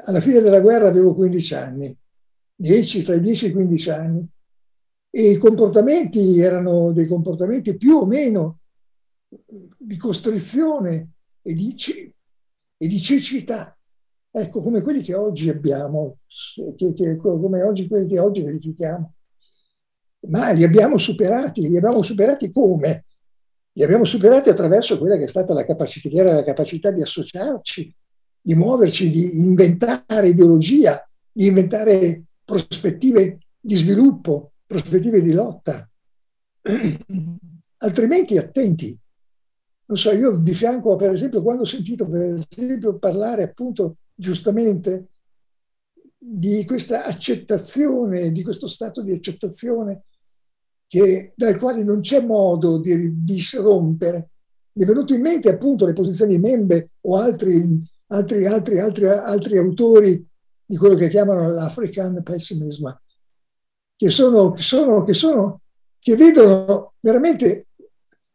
alla fine della guerra avevo 15 anni, 10, tra i 10 e i 15 anni, e i comportamenti erano dei comportamenti più o meno di costrizione e di, e di cecità, ecco, come quelli che oggi abbiamo, che, che, come oggi, quelli che oggi verifichiamo ma li abbiamo superati, li abbiamo superati come? Li abbiamo superati attraverso quella che è stata la capacità, la capacità di associarci, di muoverci, di inventare ideologia, di inventare prospettive di sviluppo, prospettive di lotta. Altrimenti attenti. Non so, io di fianco, per esempio, quando ho sentito per esempio, parlare appunto giustamente di questa accettazione, di questo stato di accettazione che, dal quale non c'è modo di disrompere. Mi è venuto in mente appunto le posizioni di Membe o altri, altri, altri, altri autori di quello che chiamano l'African pessimism, che, sono, che, sono, che, sono, che vedono veramente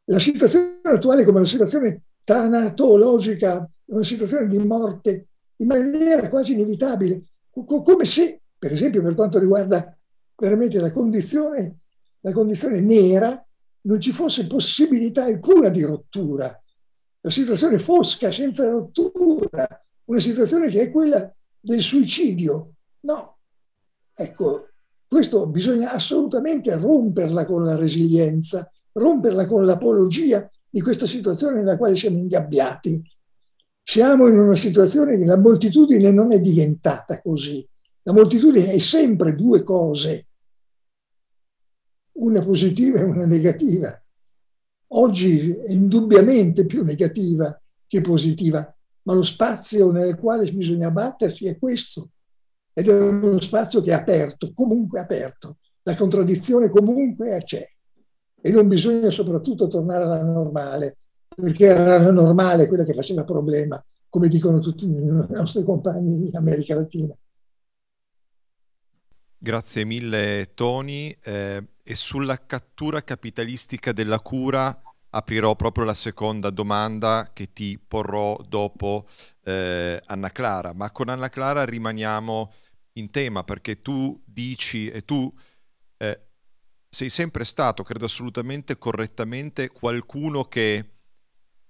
la situazione attuale come una situazione tanatologica, una situazione di morte in maniera quasi inevitabile, come se, per esempio, per quanto riguarda veramente la condizione la condizione nera, non ci fosse possibilità alcuna di rottura. La situazione fosca senza rottura, una situazione che è quella del suicidio. No, ecco, questo bisogna assolutamente romperla con la resilienza, romperla con l'apologia di questa situazione nella quale siamo ingabbiati. Siamo in una situazione che la moltitudine non è diventata così. La moltitudine è sempre due cose, una positiva e una negativa. Oggi è indubbiamente più negativa che positiva, ma lo spazio nel quale bisogna battersi è questo. Ed è uno spazio che è aperto, comunque aperto. La contraddizione comunque c'è. E non bisogna soprattutto tornare alla normale, perché era la normale quella che faceva problema, come dicono tutti i nostri compagni in America Latina. Grazie mille Tony. Eh, e sulla cattura capitalistica della cura aprirò proprio la seconda domanda che ti porrò dopo eh, Anna Clara, ma con Anna Clara rimaniamo in tema perché tu dici e tu eh, sei sempre stato, credo assolutamente correttamente, qualcuno che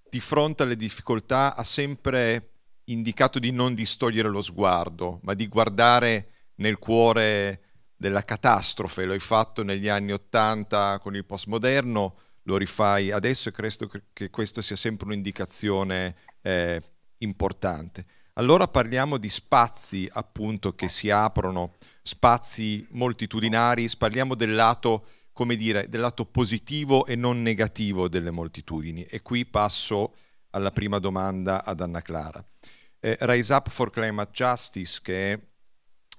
di fronte alle difficoltà ha sempre indicato di non distogliere lo sguardo, ma di guardare nel cuore della catastrofe, l'hai fatto negli anni Ottanta con il postmoderno, lo rifai adesso e credo che questa sia sempre un'indicazione eh, importante. Allora parliamo di spazi appunto che si aprono, spazi moltitudinari, parliamo del lato, come dire, del lato positivo e non negativo delle moltitudini. E qui passo alla prima domanda ad Anna Clara. Eh, Rise Up for Climate Justice, che è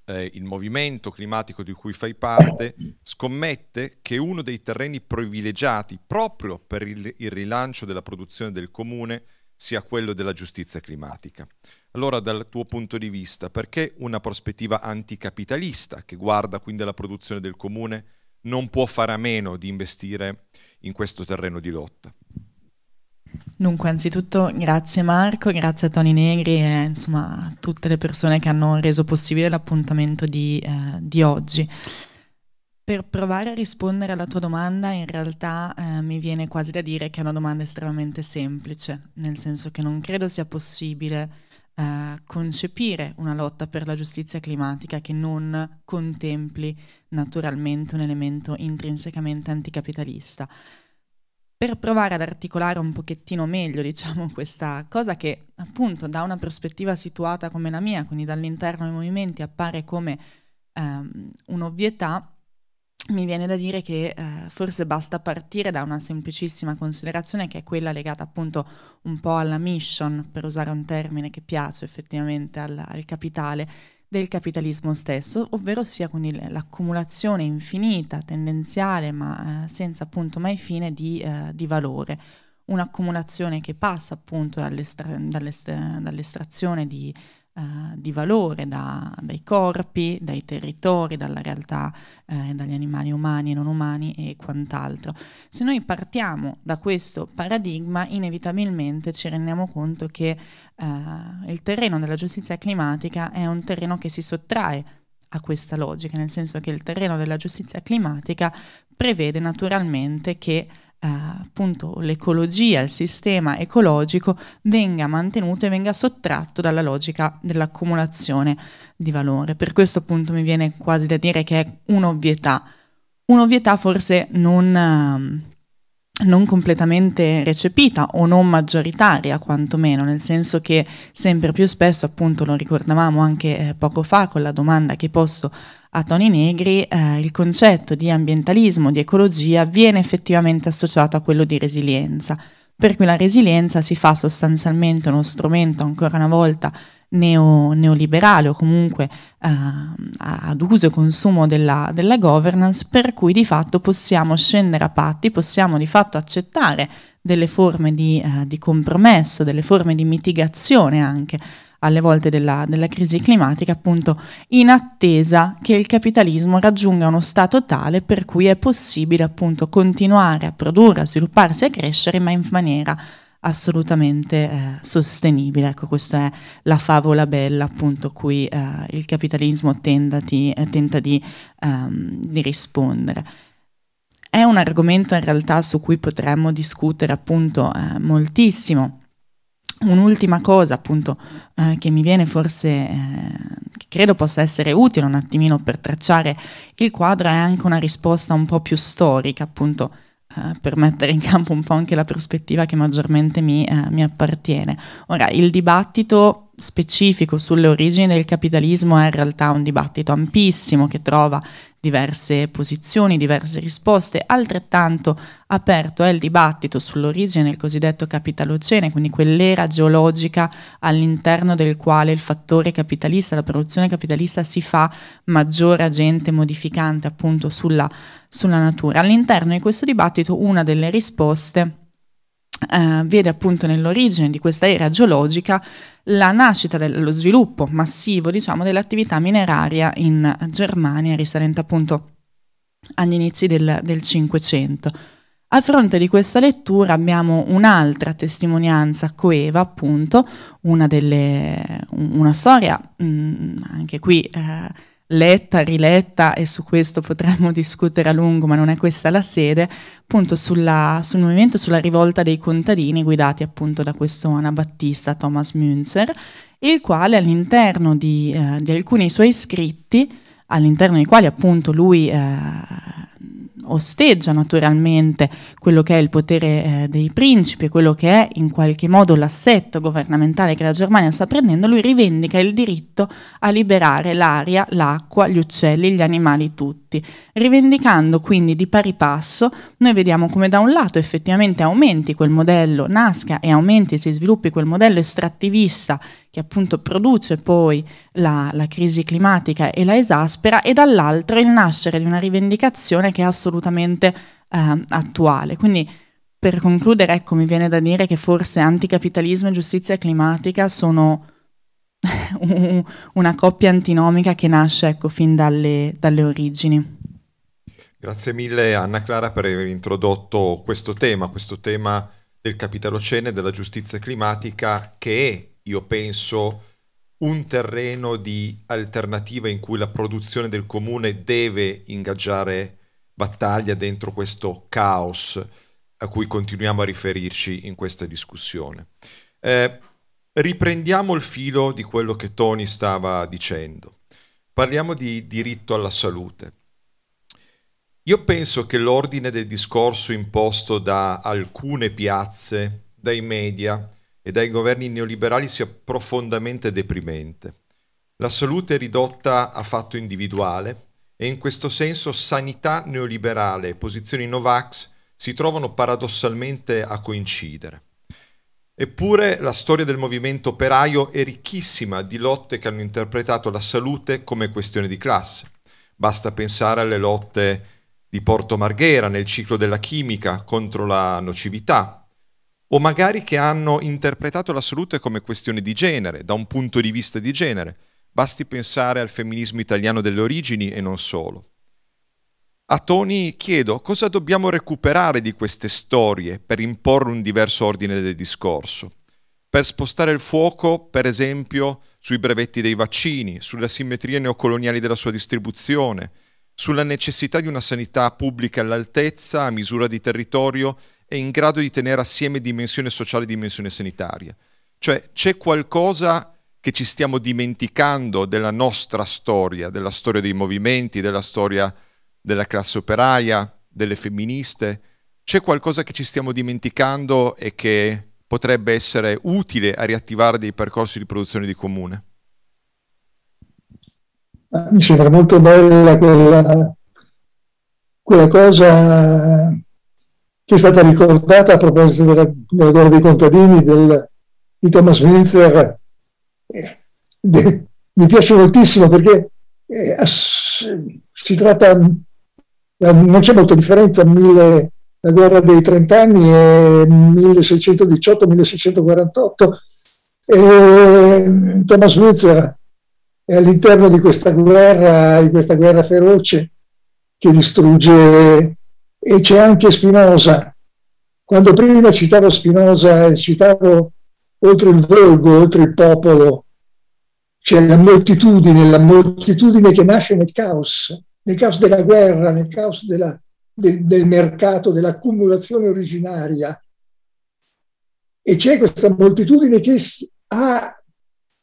eh, il movimento climatico di cui fai parte scommette che uno dei terreni privilegiati proprio per il, il rilancio della produzione del comune sia quello della giustizia climatica. Allora, dal tuo punto di vista, perché una prospettiva anticapitalista che guarda quindi alla produzione del comune non può fare a meno di investire in questo terreno di lotta? Dunque, anzitutto grazie Marco, grazie a Toni Negri e insomma, a tutte le persone che hanno reso possibile l'appuntamento di, eh, di oggi. Per provare a rispondere alla tua domanda, in realtà eh, mi viene quasi da dire che è una domanda estremamente semplice, nel senso che non credo sia possibile eh, concepire una lotta per la giustizia climatica che non contempli naturalmente un elemento intrinsecamente anticapitalista per provare ad articolare un pochettino meglio, diciamo, questa cosa che appunto da una prospettiva situata come la mia, quindi dall'interno dei movimenti, appare come ehm, un'ovvietà, mi viene da dire che eh, forse basta partire da una semplicissima considerazione che è quella legata appunto un po' alla mission, per usare un termine che piace effettivamente al, al capitale, del capitalismo stesso, ovvero sia quindi l'accumulazione infinita, tendenziale, ma eh, senza appunto mai fine di, eh, di valore. Un'accumulazione che passa appunto dall'estra- dall'est- dall'estrazione di, eh, di valore da, dai corpi, dai territori, dalla realtà, eh, dagli animali umani e non umani e quant'altro. Se noi partiamo da questo paradigma, inevitabilmente ci rendiamo conto che eh, il terreno della giustizia climatica è un terreno che si sottrae a questa logica, nel senso che il terreno della giustizia climatica prevede naturalmente che eh, appunto l'ecologia, il sistema ecologico venga mantenuto e venga sottratto dalla logica dell'accumulazione di valore. Per questo appunto mi viene quasi da dire che è un'ovvietà, un'ovvietà forse non... Ehm, non completamente recepita o non maggioritaria quantomeno, nel senso che sempre più spesso, appunto lo ricordavamo anche eh, poco fa con la domanda che posto a Toni Negri eh, il concetto di ambientalismo, di ecologia, viene effettivamente associato a quello di resilienza, per cui la resilienza si fa sostanzialmente uno strumento, ancora una volta, neo, neoliberale o comunque eh, ad uso e consumo della, della governance, per cui di fatto possiamo scendere a patti, possiamo di fatto accettare delle forme di, eh, di compromesso, delle forme di mitigazione anche alle volte della, della crisi climatica, appunto in attesa che il capitalismo raggiunga uno stato tale per cui è possibile appunto continuare a produrre, a svilupparsi e a crescere, ma in maniera assolutamente eh, sostenibile. Ecco, questa è la favola bella appunto cui eh, il capitalismo di, eh, tenta di, ehm, di, rispondere. È un argomento in realtà su cui potremmo discutere appunto eh, moltissimo. Un'ultima cosa appunto eh, che mi viene forse, eh, che credo possa essere utile un attimino per tracciare il quadro è anche una risposta un po' più storica appunto eh, per mettere in campo un po' anche la prospettiva che maggiormente mi, eh, mi appartiene. Ora il dibattito specifico sulle origini del capitalismo è in realtà un dibattito ampissimo che trova diverse posizioni, diverse risposte, altrettanto aperto è il dibattito sull'origine del cosiddetto capitalocene, quindi quell'era geologica all'interno del quale il fattore capitalista, la produzione capitalista si fa maggiore agente modificante appunto sulla, sulla natura. All'interno di questo dibattito una delle risposte eh, vede appunto nell'origine di questa era geologica la nascita dello sviluppo massivo diciamo, dell'attività mineraria in Germania risalente appunto agli inizi del Cinquecento. A fronte di questa lettura abbiamo un'altra testimonianza coeva, appunto, una, delle, una storia mh, mm, anche qui eh, letta, riletta e su questo potremmo discutere a lungo, ma non è questa la sede, appunto sulla, sul movimento, sulla rivolta dei contadini guidati appunto da questo anabattista Thomas Münzer, il quale all'interno di, eh, di alcuni suoi scritti, all'interno dei quali appunto lui... Eh, osteggia naturalmente quello che è il potere eh, dei principi e quello che è in qualche modo l'assetto governamentale che la Germania sta prendendo, lui rivendica il diritto a liberare l'aria, l'acqua, gli uccelli, gli animali tutti. Rivendicando quindi di pari passo, noi vediamo come da un lato effettivamente aumenti quel modello, nasca e aumenti e si sviluppi quel modello estrattivista che appunto produce poi la, la, crisi climatica e la esaspera, e dall'altro il nascere di una rivendicazione che è assolutamente eh, attuale. Quindi per concludere, ecco, mi viene da dire che forse anticapitalismo e giustizia climatica sono una coppia antinomica che nasce ecco, fin dalle, dalle origini. Grazie mille Anna Clara per aver introdotto questo tema, questo tema del capitalocene, della giustizia climatica che è io penso, un terreno di alternativa in cui la produzione del comune deve ingaggiare battaglia dentro questo caos a cui continuiamo a riferirci in questa discussione. Eh, riprendiamo il filo di quello che Tony stava dicendo. Parliamo di diritto alla salute. Io penso che l'ordine del discorso imposto da alcune piazze, dai media, e dai governi neoliberali sia profondamente deprimente. La salute è ridotta a fatto individuale e in questo senso sanità neoliberale e posizioni Novax si trovano paradossalmente a coincidere. Eppure la storia del movimento operaio è ricchissima di lotte che hanno interpretato la salute come questione di classe. Basta pensare alle lotte di Porto Marghera nel ciclo della chimica contro la nocività, o magari che hanno interpretato la salute come questione di genere, da un punto di vista di genere. Basti pensare al femminismo italiano delle origini e non solo. A Tony chiedo cosa dobbiamo recuperare di queste storie per imporre un diverso ordine del discorso, per spostare il fuoco, per esempio, sui brevetti dei vaccini, sulle asimmetrie neocoloniali della sua distribuzione, sulla necessità di una sanità pubblica all'altezza, a misura di territorio è in grado di tenere assieme dimensione sociale e dimensione sanitaria. Cioè c'è qualcosa che ci stiamo dimenticando della nostra storia, della storia dei movimenti, della storia della classe operaia, delle femministe. C'è qualcosa che ci stiamo dimenticando e che potrebbe essere utile a riattivare dei percorsi di produzione di comune? Mi sembra molto bella quella, quella cosa che è stata ricordata a proposito della, della guerra dei contadini del, di Thomas Winzer. Eh, mi piace moltissimo perché eh, si tratta, non c'è molta differenza, mille, la guerra dei trent'anni è 1618-1648 e Thomas Winzer è all'interno di questa guerra, di questa guerra feroce che distrugge e c'è anche Spinoza. Quando prima citavo Spinoza citavo oltre il volgo, oltre il popolo, c'è la moltitudine, la moltitudine che nasce nel caos, nel caos della guerra, nel caos della, del, del mercato, dell'accumulazione originaria. E c'è questa moltitudine che ha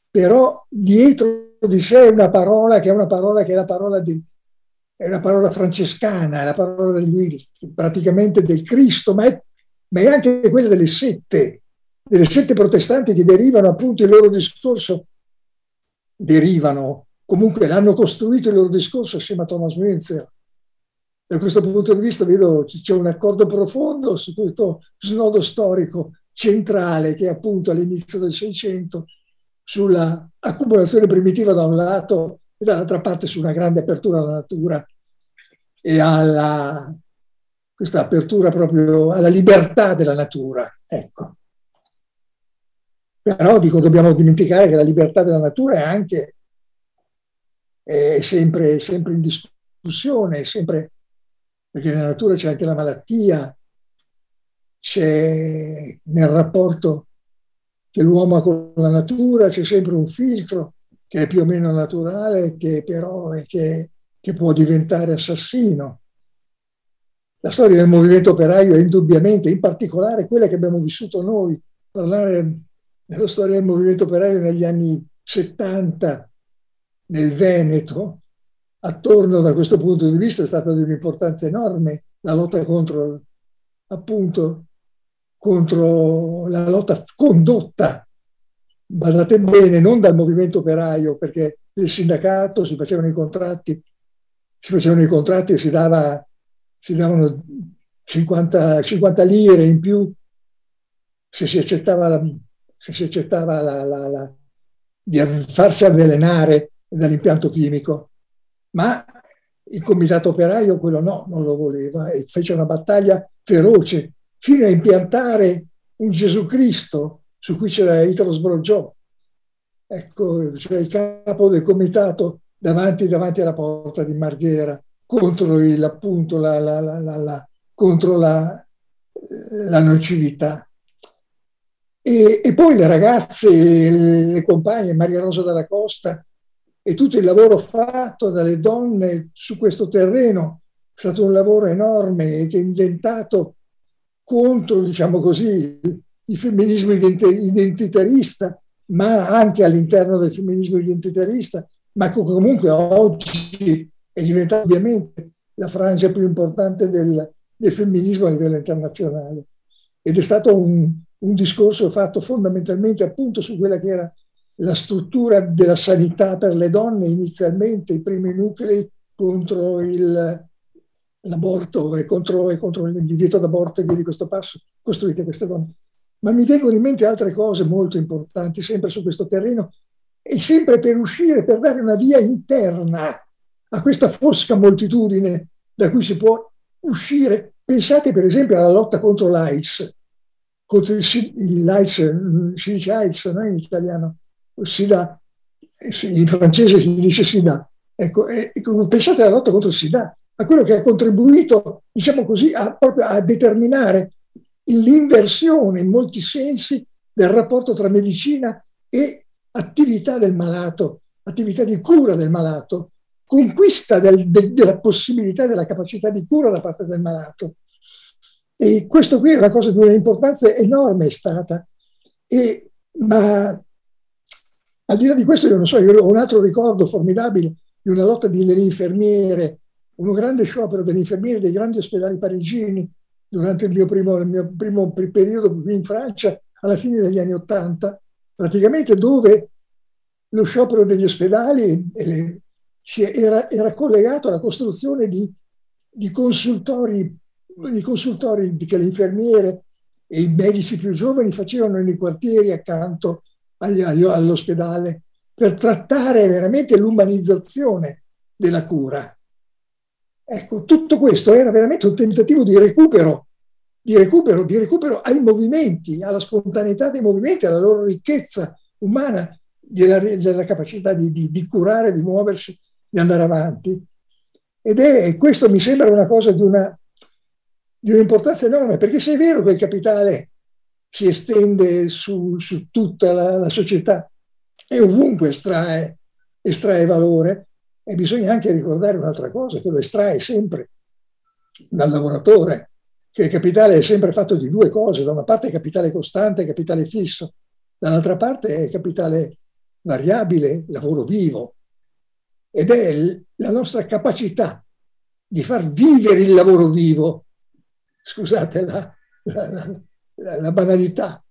però dietro di sé una parola che è una parola che è la parola di, è una parola francescana, è la parola del, praticamente del Cristo, ma è, ma è, anche quella delle sette, delle sette protestanti che derivano appunto il loro discorso, derivano, comunque l'hanno costruito il loro discorso assieme a Thomas Münzer. Da questo punto di vista vedo che c'è un accordo profondo su questo snodo storico centrale che è appunto all'inizio del Seicento sulla accumulazione primitiva da un lato e dall'altra parte su una grande apertura alla natura e alla questa apertura proprio alla libertà della natura. Ecco. Però dico, dobbiamo dimenticare che la libertà della natura è anche è sempre, sempre in discussione, sempre, perché nella natura c'è anche la malattia, c'è nel rapporto che l'uomo ha con la natura, c'è sempre un filtro, che è più o meno naturale, che però è che, che può diventare assassino. La storia del movimento operaio è indubbiamente, in particolare quella che abbiamo vissuto noi, parlare della storia del movimento operaio negli anni 70 nel Veneto, attorno da questo punto di vista è stata di un'importanza enorme la lotta contro, appunto, contro la lotta condotta badate bene, non dal movimento operaio, perché nel sindacato si facevano i contratti, si facevano i contratti e si, dava, si davano 50, 50, lire in più se si accettava, la, se si accettava la, la, di farsi avvelenare dall'impianto chimico. Ma il comitato operaio quello no, non lo voleva e fece una battaglia feroce fino a impiantare un Gesù Cristo su cui c'era Italo Sbroggiò, ecco, cioè il capo del comitato davanti, davanti alla porta di Marghera contro, il, appunto, la, la, la, contro eh, la, nocività. E, e, poi le ragazze, le compagne, Maria Rosa della Costa e tutto il lavoro fatto dalle donne su questo terreno è stato un lavoro enorme che è inventato contro, diciamo così, il femminismo identitarista, ma anche all'interno del femminismo identitarista, ma comunque oggi è diventata ovviamente la frangia più importante del, del femminismo a livello internazionale. Ed è stato un, un, discorso fatto fondamentalmente appunto su quella che era la struttura della sanità per le donne, inizialmente i primi nuclei contro il, l'aborto e contro, e contro il divieto d'aborto e via di questo passo, costruite queste donne ma mi vengono in mente altre cose molto importanti sempre su questo terreno e sempre per uscire, per dare una via interna a questa fosca moltitudine da cui si può uscire. Pensate per esempio alla lotta contro l'AIDS, contro il, l'AIDS, mm, si dice AIDS no? in italiano, SIDA, in francese si dice SIDA. Ecco, ecco, pensate alla lotta contro il SIDA, a quello che ha contribuito, diciamo così, a, proprio a determinare l'inversione in molti sensi del rapporto tra medicina e attività del malato, attività di cura del malato, conquista del, de, della possibilità, e della capacità di cura da parte del malato. E questo qui è una cosa di un'importanza enorme è stata. E, ma al di là di questo, io non so, io ho un altro ricordo formidabile di una lotta delle infermiere, uno grande sciopero delle infermiere dei grandi ospedali parigini durante il mio primo, il mio primo periodo qui in Francia, alla fine degli anni Ottanta, praticamente dove lo sciopero degli ospedali era, era, collegato alla costruzione di, di, consultori, di consultori che le infermiere e i medici più giovani facevano nei quartieri accanto agli, agli, all'ospedale per trattare veramente l'umanizzazione della cura. Ecco, tutto questo era veramente un tentativo di recupero, di recupero, di recupero ai movimenti, alla spontaneità dei movimenti, alla loro ricchezza umana, della, della capacità di, di, di curare, di muoversi, di andare avanti. Ed è questo mi sembra una cosa di una di un'importanza enorme, perché se è vero che il capitale si estende su, su tutta la, la, società e ovunque estrae, estrae valore, e bisogna anche ricordare un'altra cosa, che lo estrae sempre dal lavoratore, che il capitale è sempre fatto di due cose, da una parte è capitale costante, capitale fisso, dall'altra parte è capitale variabile, lavoro vivo. Ed è la nostra capacità di far vivere il lavoro vivo, scusate la, la, la, la banalità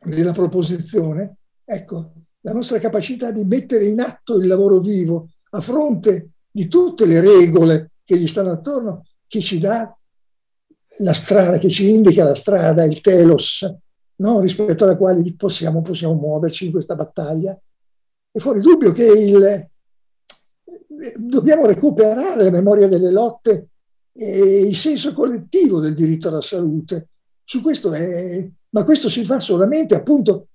della proposizione, ecco, la nostra capacità di mettere in atto il lavoro vivo a fronte di tutte le regole che gli stanno attorno, che ci dà la strada, che ci indica la strada, il telos, no? rispetto alla quale possiamo, possiamo muoverci in questa battaglia. È fuori dubbio che il, dobbiamo recuperare la memoria delle lotte e il senso collettivo del diritto alla salute. Su questo è, ma questo si fa solamente appunto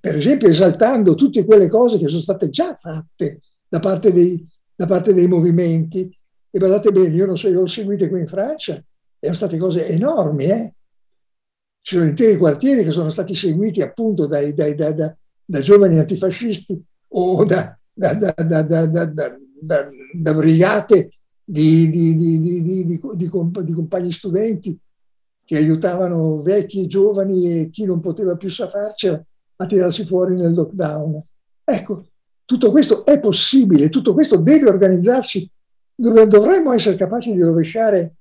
per esempio esaltando tutte quelle cose che sono state già fatte da parte dei, da parte dei movimenti. E guardate bene, io non so, io ho seguite qui in Francia, erano state cose enormi, eh? Ci sono interi quartieri che sono stati seguiti appunto dai, dai, da, da, da, giovani antifascisti o da, da brigate di, di, di, di, compagni studenti che aiutavano vecchi e giovani e chi non poteva più sa farcela a tirarsi fuori nel lockdown. Ecco, tutto questo è possibile, tutto questo deve organizzarsi, dovremmo essere capaci di rovesciare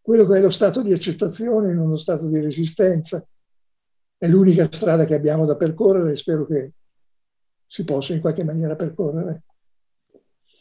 quello che è lo stato di accettazione in uno stato di resistenza. È l'unica strada che abbiamo da percorrere e spero che si possa in qualche maniera percorrere.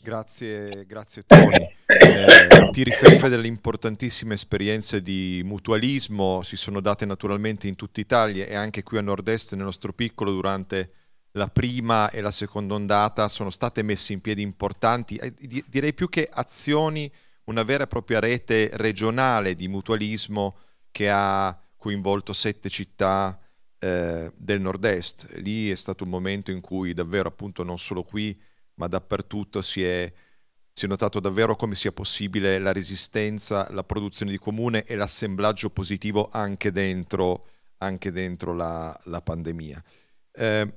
Grazie, grazie Tony. Eh, ti riferiva delle importantissime esperienze di mutualismo, si sono date naturalmente in tutta Italia e anche qui a nord-est nel nostro piccolo durante la prima e la seconda ondata sono state messe in piedi importanti, eh, direi più che azioni, una vera e propria rete regionale di mutualismo che ha coinvolto sette città eh, del nord-est. Lì è stato un momento in cui davvero appunto non solo qui ma dappertutto si è, si è notato davvero come sia possibile la resistenza, la produzione di comune e l'assemblaggio positivo anche dentro, anche dentro la, la, pandemia. Eh,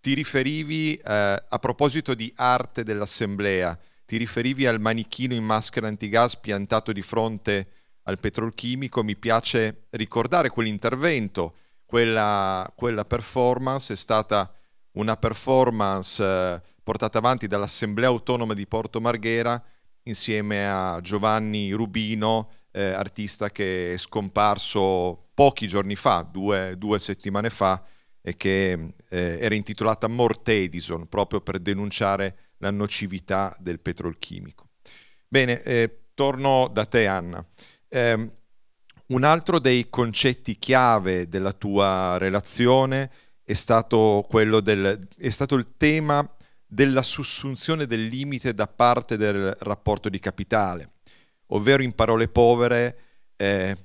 ti riferivi, eh, a proposito di arte dell'assemblea, ti riferivi al manichino in maschera antigas piantato di fronte al petrolchimico, mi piace ricordare quell'intervento, quella, quella performance è stata una performance eh, portata avanti dall'Assemblea Autonoma di Porto Marghera insieme a Giovanni Rubino, eh, artista che è scomparso pochi giorni fa, due, due settimane fa, e che eh, era intitolata Morte Edison, proprio per denunciare la nocività del petrolchimico. Bene, eh, torno da te Anna. Ehm, un altro dei concetti chiave della tua relazione è stato, del, è stato il tema della sussunzione del limite da parte del rapporto di capitale, ovvero in parole povere eh,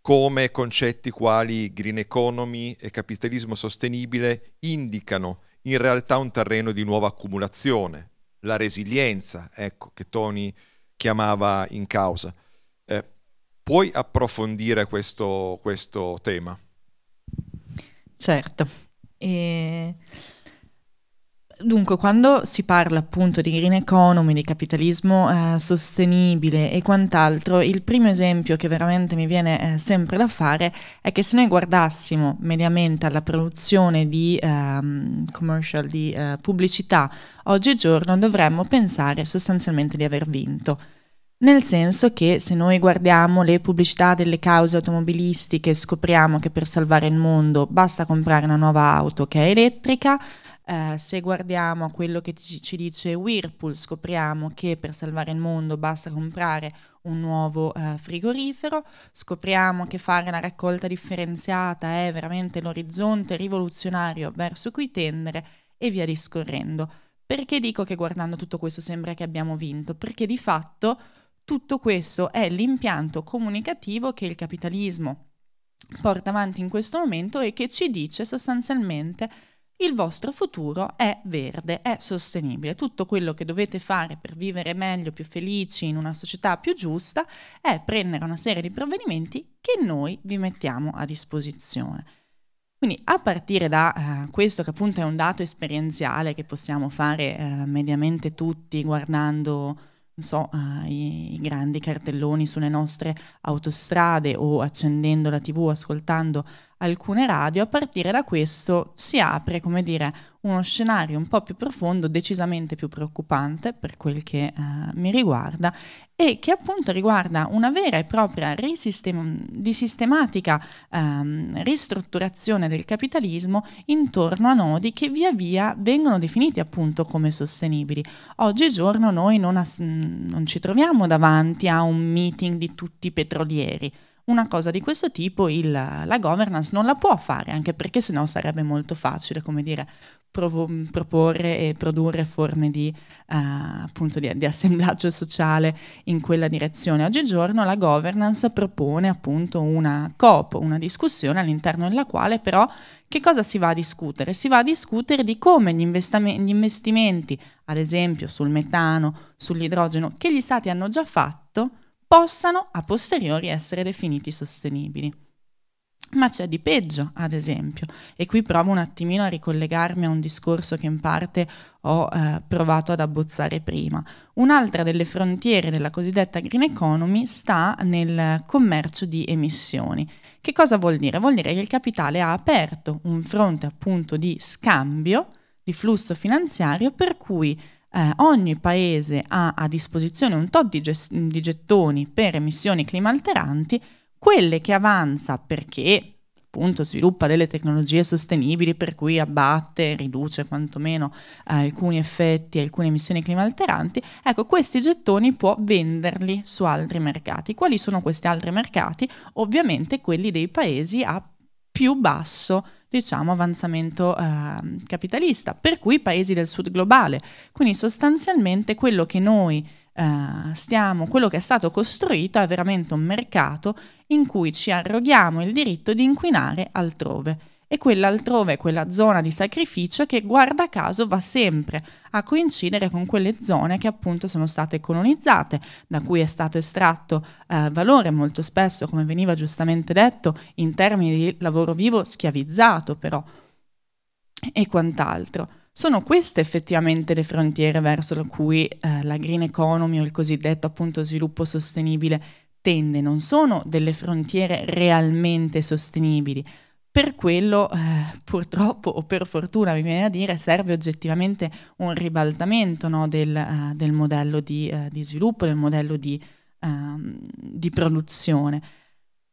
come concetti quali green economy e capitalismo sostenibile indicano in realtà un terreno di nuova accumulazione, la resilienza, ecco, che Tony chiamava in causa. Eh, puoi approfondire questo, questo tema? Certo. E... Dunque, quando si parla appunto di green economy, di capitalismo eh, sostenibile e quant'altro, il primo esempio che veramente mi viene eh, sempre da fare è che se noi guardassimo mediamente alla produzione di ehm, commercial, di eh, pubblicità, oggigiorno dovremmo pensare sostanzialmente di aver vinto nel senso che se noi guardiamo le pubblicità delle cause automobilistiche scopriamo che per salvare il mondo basta comprare una nuova auto che è elettrica, eh, se guardiamo a quello che ci, ci, dice Whirlpool scopriamo che per salvare il mondo basta comprare un nuovo eh, frigorifero, scopriamo che fare la raccolta differenziata è veramente l'orizzonte rivoluzionario verso cui tendere e via discorrendo. Perché dico che guardando tutto questo sembra che abbiamo vinto? Perché di fatto tutto questo è l'impianto comunicativo che il capitalismo porta avanti in questo momento e che ci dice sostanzialmente il vostro futuro è verde, è sostenibile. Tutto quello che dovete fare per vivere meglio, più felici, in una società più giusta, è prendere una serie di provvedimenti che noi vi mettiamo a disposizione. Quindi a partire da eh, questo che appunto è un dato esperienziale che possiamo fare eh, mediamente tutti guardando so, eh, i, i, grandi cartelloni sulle nostre autostrade o accendendo la tv, ascoltando alcune radio, a partire da questo si apre, come dire, uno scenario un po' più profondo, decisamente più preoccupante per quel che eh, mi riguarda e che appunto riguarda una vera e propria risistem- di sistematica ehm, ristrutturazione del capitalismo intorno a nodi che via via vengono definiti appunto come sostenibili. Oggigiorno noi non, as- non ci troviamo davanti a un meeting di tutti i petrolieri, una cosa di questo tipo il, la governance non la può fare, anche perché sennò sarebbe molto facile, come dire, prov- proporre e produrre forme di, uh, appunto di, di, assemblaggio sociale in quella direzione. Oggigiorno la governance propone appunto una COP, una discussione all'interno della quale però che cosa si va a discutere? Si va a discutere di come gli, investami- gli investimenti, ad esempio sul metano, sull'idrogeno, che gli stati hanno già fatto, possano a posteriori essere definiti sostenibili. Ma c'è di peggio, ad esempio, e qui provo un attimino a ricollegarmi a un discorso che in parte ho eh, provato ad abbozzare prima. Un'altra delle frontiere della cosiddetta green economy sta nel commercio di emissioni. Che cosa vuol dire? Vuol dire che il capitale ha aperto un fronte appunto di scambio, di flusso finanziario, per cui eh, ogni paese ha a disposizione un tot di, gest- di gettoni per emissioni clima alteranti, quelle che avanza perché appunto sviluppa delle tecnologie sostenibili per cui abbatte, riduce quantomeno eh, alcuni effetti, alcune emissioni climalteranti, ecco questi gettoni può venderli su altri mercati. Quali sono questi altri mercati? Ovviamente quelli dei paesi a più basso diciamo, avanzamento eh, capitalista, per cui paesi del sud globale. Quindi sostanzialmente quello che noi eh, stiamo, quello che è stato costruito è veramente un mercato in cui ci arroghiamo il diritto di inquinare altrove e quella altrove, quella zona di sacrificio che guarda caso va sempre a coincidere con quelle zone che appunto sono state colonizzate, da cui è stato estratto eh, valore molto spesso, come veniva giustamente detto, in termini di lavoro vivo schiavizzato però e quant'altro. Sono queste effettivamente le frontiere verso cui eh, la green economy o il cosiddetto appunto sviluppo sostenibile tende, non sono delle frontiere realmente sostenibili, per quello, eh, purtroppo o per fortuna, mi viene a dire, serve oggettivamente un ribaltamento no, del, eh, del, modello di, eh, di, sviluppo, del modello di, ehm, di, produzione.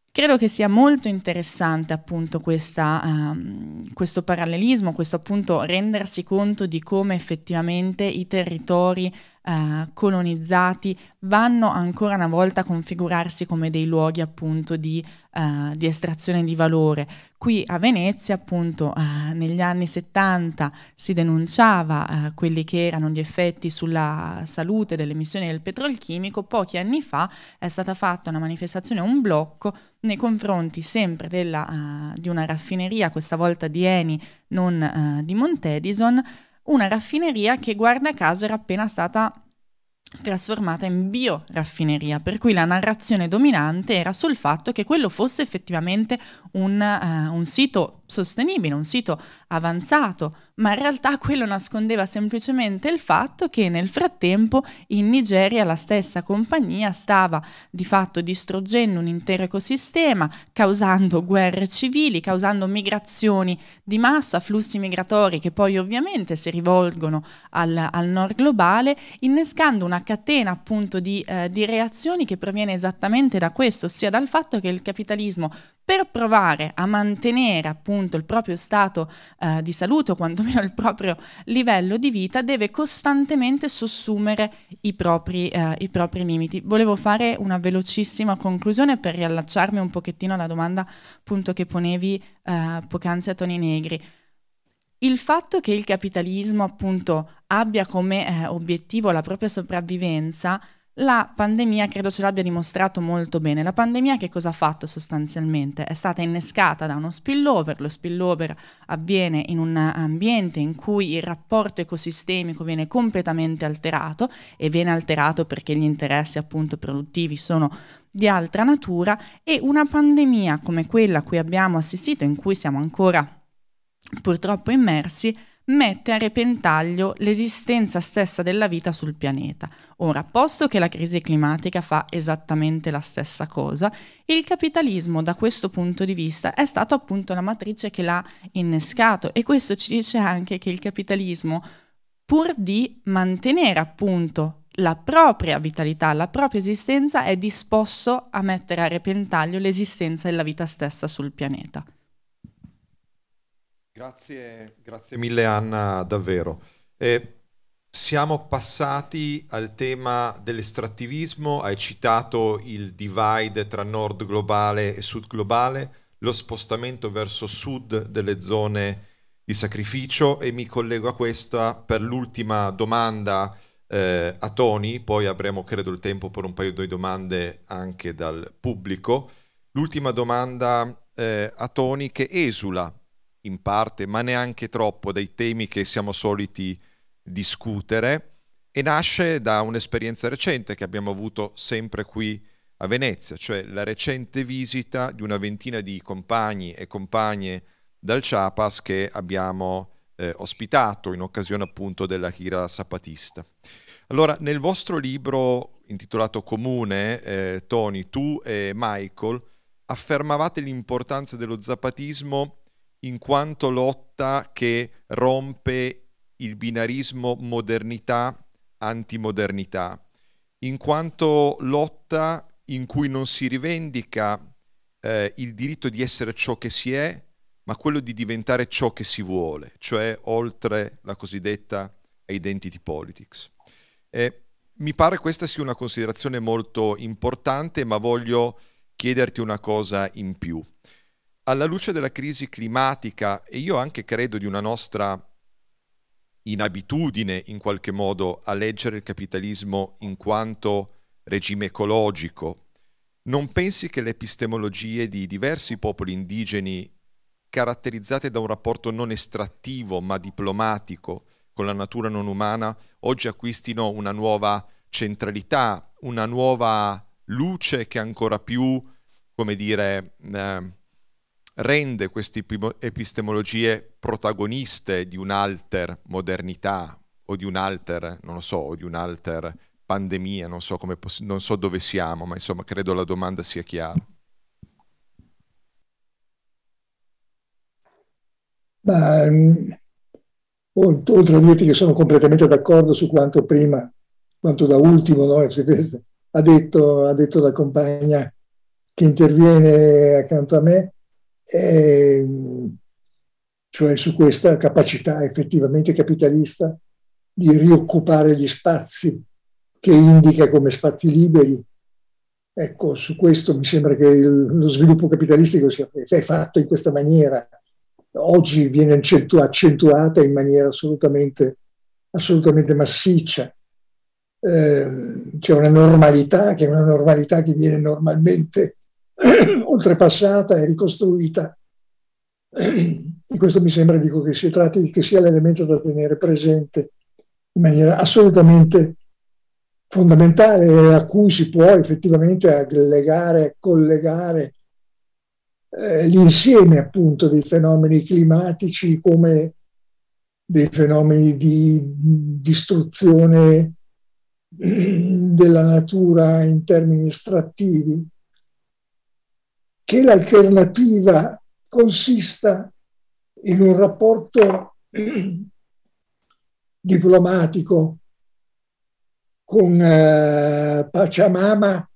Credo che sia molto interessante appunto questa, ehm, questo parallelismo, questo appunto rendersi conto di come effettivamente i territori eh, colonizzati, vanno ancora una volta a configurarsi come dei luoghi appunto di, eh, di estrazione di valore. Qui a Venezia appunto eh, negli anni 70 si denunciava eh, quelli che erano gli effetti sulla salute delle emissioni del petrolchimico, pochi anni fa è stata fatta una manifestazione, un blocco nei confronti sempre della, eh, di una raffineria, questa volta di Eni, non eh, di Montedison, una raffineria che guarda caso era appena stata trasformata in bioraffineria, per cui la narrazione dominante era sul fatto che quello fosse effettivamente un, uh, un sito sostenibile, un sito avanzato, ma in realtà quello nascondeva semplicemente il fatto che nel frattempo in Nigeria la stessa compagnia stava di fatto distruggendo un intero ecosistema, causando guerre civili, causando migrazioni di massa, flussi migratori che poi ovviamente si rivolgono al, al nord globale, innescando una catena appunto di, eh, di reazioni che proviene esattamente da questo, ossia dal fatto che il capitalismo per provare a mantenere appunto il proprio stato eh, di salute o quantomeno il proprio livello di vita deve costantemente sussumere i propri, eh, i propri limiti. Volevo fare una velocissima conclusione per riallacciarmi un pochettino alla domanda appunto che ponevi eh, poc'anzi a Toni Negri. Il fatto che il capitalismo appunto abbia come eh, obiettivo la propria sopravvivenza la pandemia credo ce l'abbia dimostrato molto bene. La pandemia che cosa ha fatto sostanzialmente? È stata innescata da uno spillover, lo spillover avviene in un ambiente in cui il rapporto ecosistemico viene completamente alterato e viene alterato perché gli interessi appunto produttivi sono di altra natura e una pandemia come quella a cui abbiamo assistito, in cui siamo ancora purtroppo immersi, mette a repentaglio l'esistenza stessa della vita sul pianeta. Ora, posto che la crisi climatica fa esattamente la stessa cosa, il capitalismo da questo punto di vista è stato appunto la matrice che l'ha innescato e questo ci dice anche che il capitalismo, pur di mantenere appunto la propria vitalità, la propria esistenza, è disposto a mettere a repentaglio l'esistenza e la vita stessa sul pianeta. Grazie, grazie mille Anna, davvero. Eh, siamo passati al tema dell'estrattivismo, hai citato il divide tra nord globale e sud globale, lo spostamento verso sud delle zone di sacrificio e mi collego a questa per l'ultima domanda eh, a Tony, poi avremo credo il tempo per un paio di domande anche dal pubblico. L'ultima domanda eh, a Tony che esula in parte, ma neanche troppo, dai temi che siamo soliti discutere e nasce da un'esperienza recente che abbiamo avuto sempre qui a Venezia, cioè la recente visita di una ventina di compagni e compagne dal Chiapas che abbiamo eh, ospitato in occasione appunto della Hira Sapatista. Allora, nel vostro libro intitolato Comune, eh, Tony, tu e Michael affermavate l'importanza dello zapatismo in quanto lotta che rompe il binarismo modernità-antimodernità, in quanto lotta in cui non si rivendica eh, il diritto di essere ciò che si è, ma quello di diventare ciò che si vuole, cioè oltre la cosiddetta identity politics. Eh, mi pare questa sia una considerazione molto importante, ma voglio chiederti una cosa in più alla luce della crisi climatica e io anche credo di una nostra inabitudine in qualche modo a leggere il capitalismo in quanto regime ecologico, non pensi che le epistemologie di diversi popoli indigeni, caratterizzate da un rapporto non estrattivo ma diplomatico con la natura non umana, oggi acquistino una nuova centralità, una nuova luce che ancora più, come dire, eh, rende queste epistemologie protagoniste di un'alter modernità o di un'alter, non lo so, o di un'alter pandemia, non so, come poss- non so dove siamo, ma insomma credo la domanda sia chiara. Ma, mm, oltre a dirti che sono completamente d'accordo su quanto prima, quanto da ultimo no, ha, detto, ha detto la compagna che interviene accanto a me, eh, cioè su questa capacità effettivamente capitalista di rioccupare gli spazi che indica come spazi liberi. Ecco, su questo mi sembra che il, lo sviluppo capitalistico sia è fatto in questa maniera. Oggi viene accentuata in maniera assolutamente, assolutamente massiccia. Eh, c'è una normalità che è una normalità che viene normalmente oltrepassata e ricostruita. E questo mi sembra dico, che, si tratti, che sia l'elemento da tenere presente in maniera assolutamente fondamentale e a cui si può effettivamente aggregare, collegare eh, l'insieme appunto dei fenomeni climatici come dei fenomeni di distruzione della natura in termini estrattivi che l'alternativa consista in un rapporto diplomatico con eh, Pachamama,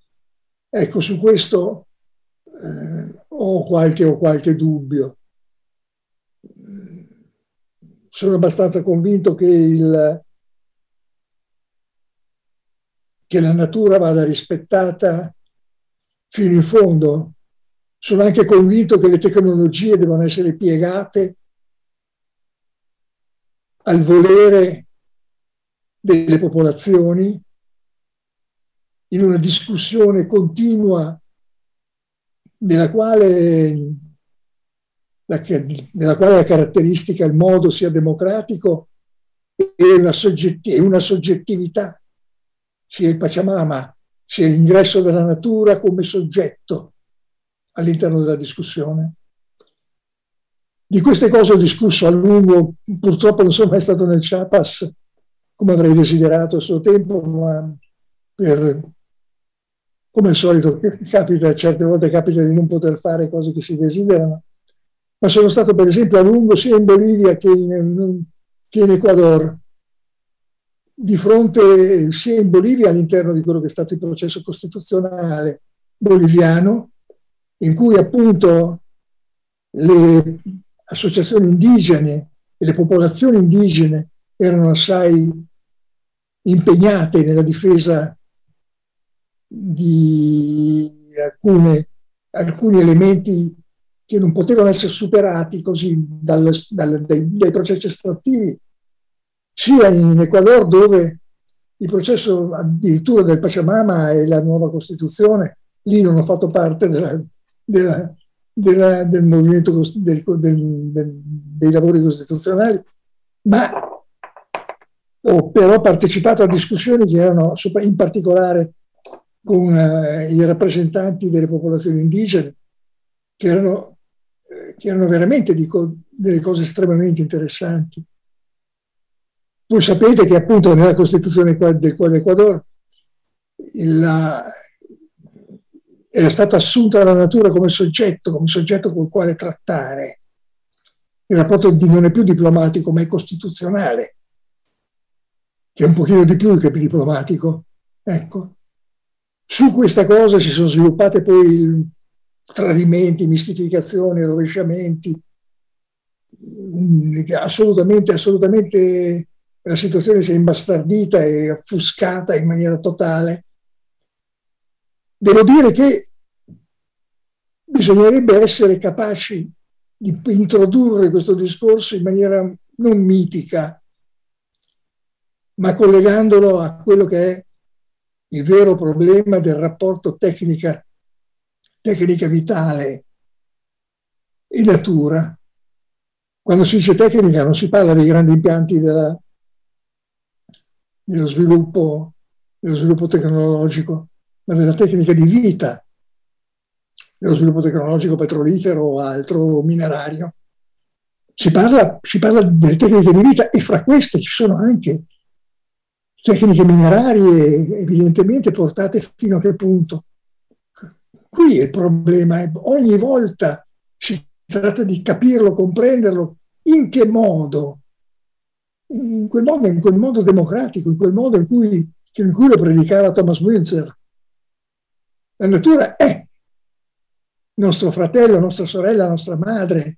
ecco su questo eh, ho, qualche, ho qualche dubbio. Sono abbastanza convinto che, il, che la natura vada rispettata fino in fondo, sono anche convinto che le tecnologie devono essere piegate al volere delle popolazioni in una discussione continua nella quale la, nella quale la caratteristica, il modo sia democratico e una, soggetti, una soggettività, sia il Pachamama, sia l'ingresso della natura come soggetto all'interno della discussione. Di queste cose ho discusso a lungo, purtroppo non sono mai stato nel Chiapas come avrei desiderato a suo tempo, ma per, come al solito capita, certe volte capita di non poter fare cose che si desiderano, ma sono stato per esempio a lungo sia in Bolivia che in, che in Ecuador, di fronte sia in Bolivia all'interno di quello che è stato il processo costituzionale boliviano, in cui appunto le associazioni indigene e le popolazioni indigene erano assai impegnate nella difesa di alcune, alcuni elementi che non potevano essere superati così dal, dal, dai, dai, processi estrattivi, sia in Ecuador dove il processo addirittura del Pachamama e la nuova Costituzione lì non ho fatto parte della, della, della, del movimento del, del, del, dei lavori costituzionali, ma ho però partecipato a discussioni che erano in particolare con uh, i rappresentanti delle popolazioni indigene, che erano, eh, che erano veramente dico, delle cose estremamente interessanti. Voi sapete che appunto nella Costituzione del Ecuador la, era stata assunta dalla natura come soggetto, come soggetto col quale trattare. Il rapporto non è più diplomatico, ma è costituzionale, che è un pochino di più che diplomatico. Ecco. Su questa cosa si sono sviluppate poi tradimenti, mistificazioni, rovesciamenti, mm, assolutamente, assolutamente la situazione si è imbastardita e offuscata in maniera totale Devo dire che bisognerebbe essere capaci di introdurre questo discorso in maniera non mitica, ma collegandolo a quello che è il vero problema del rapporto tecnica, tecnica vitale e natura. Quando si dice tecnica non si parla dei grandi impianti della, dello, sviluppo, dello sviluppo tecnologico, ma della tecnica di vita, dello sviluppo tecnologico petrolifero o altro minerario. Si parla, si parla delle tecniche di vita e fra queste ci sono anche tecniche minerarie evidentemente portate fino a che punto. Qui è il problema, ogni volta si tratta di capirlo, comprenderlo, in che modo, in quel modo, in quel modo democratico, in quel modo in cui, in cui lo predicava Thomas Windsor, la natura è nostro fratello, nostra sorella, nostra madre.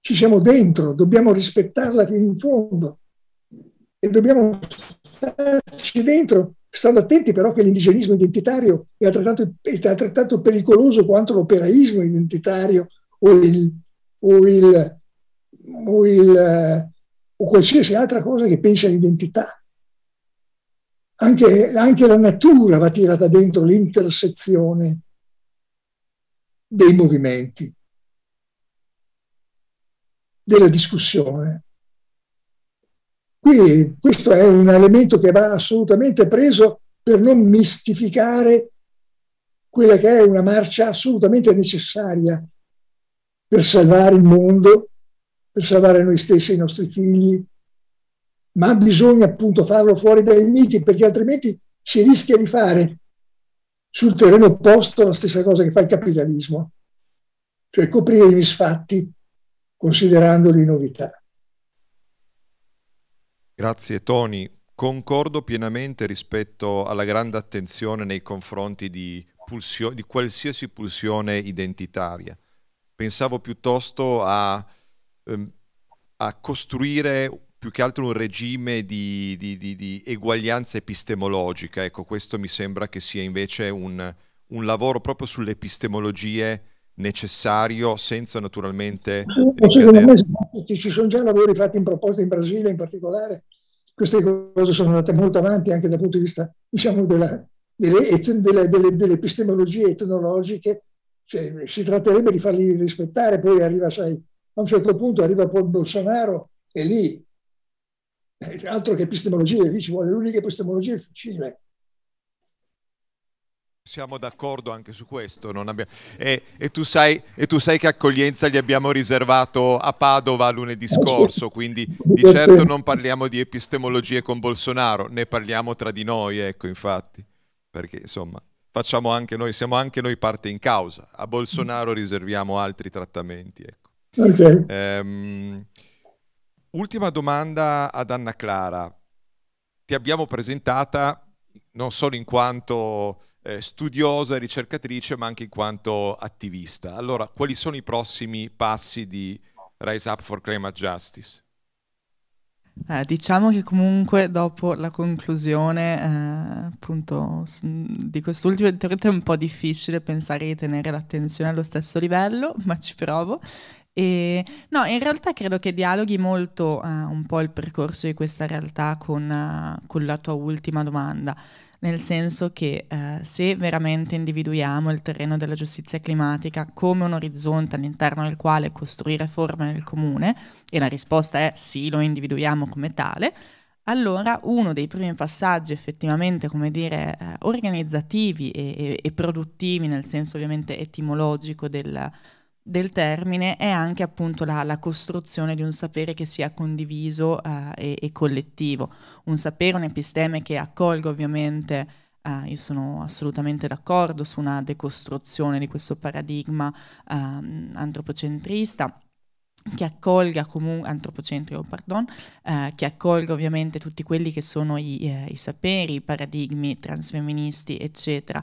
Ci siamo dentro, dobbiamo rispettarla fino in fondo e dobbiamo starci dentro, stando attenti però che l'indigenismo identitario è altrettanto, è altrettanto pericoloso quanto l'operaismo identitario o il, o, il, o, il, eh, o qualsiasi altra cosa che pensa all'identità. Anche, anche la natura va tirata dentro l'intersezione dei movimenti, della discussione. Qui questo è un elemento che va assolutamente preso per non mistificare quella che è una marcia assolutamente necessaria per salvare il mondo, per salvare noi stessi e i nostri figli, ma bisogna appunto farlo fuori dai miti perché altrimenti si rischia di fare sul terreno opposto la stessa cosa che fa il capitalismo, cioè coprire i misfatti considerandoli novità. Grazie Tony, concordo pienamente rispetto alla grande attenzione nei confronti di, pulsio- di qualsiasi pulsione identitaria. Pensavo piuttosto a, ehm, a costruire più che altro un regime di, di, di, di eguaglianza epistemologica. Ecco, questo mi sembra che sia invece un, un lavoro proprio sulle epistemologie necessario senza naturalmente... Sì, ci sono già lavori fatti in proposta in Brasile in particolare, queste cose sono andate molto avanti anche dal punto di vista diciamo, della, delle, delle, delle, delle, epistemologie etnologiche, cioè, si tratterebbe di farli rispettare, poi arriva, sai, a un certo punto arriva poi Bolsonaro e lì eh, altro che epistemologia, lì vuole l'unica epistemologia è il fucile. Siamo d'accordo anche su questo. Abbiamo... E, e, tu sai, e, tu sai, che accoglienza gli abbiamo riservato a Padova lunedì scorso, quindi di certo non parliamo di epistemologie con Bolsonaro, ne parliamo tra di noi, ecco infatti, perché insomma facciamo anche noi, siamo anche noi parte in causa, a Bolsonaro riserviamo altri trattamenti. Ecco. Okay. Ehm... Ultima domanda ad Anna Clara. Ti abbiamo presentata non solo in quanto eh, studiosa e ricercatrice, ma anche in quanto attivista. Allora, quali sono i prossimi passi di Rise Up for Climate Justice? Eh, diciamo che comunque dopo la conclusione eh, appunto di quest'ultimo intervento è un po' difficile pensare di tenere l'attenzione allo stesso livello, ma ci provo e, no, in realtà credo che dialoghi molto eh, un po' il percorso di questa realtà con, uh, con la tua ultima domanda nel senso che eh, se veramente individuiamo il terreno della giustizia climatica come un orizzonte all'interno del quale costruire forme nel comune, e la risposta è sì, lo individuiamo come tale, allora uno dei primi passaggi effettivamente, come dire, eh, organizzativi e, e, e, produttivi, nel senso ovviamente etimologico del, del termine è anche appunto la, la, costruzione di un sapere che sia condiviso uh, e, e, collettivo, un sapere, un episteme che accolga ovviamente, uh, io sono assolutamente d'accordo su una decostruzione di questo paradigma um, antropocentrista che accolga comunque antropocentrico, pardon, eh, che accolga ovviamente tutti quelli che sono i, eh, i saperi, i paradigmi transfemministi, eccetera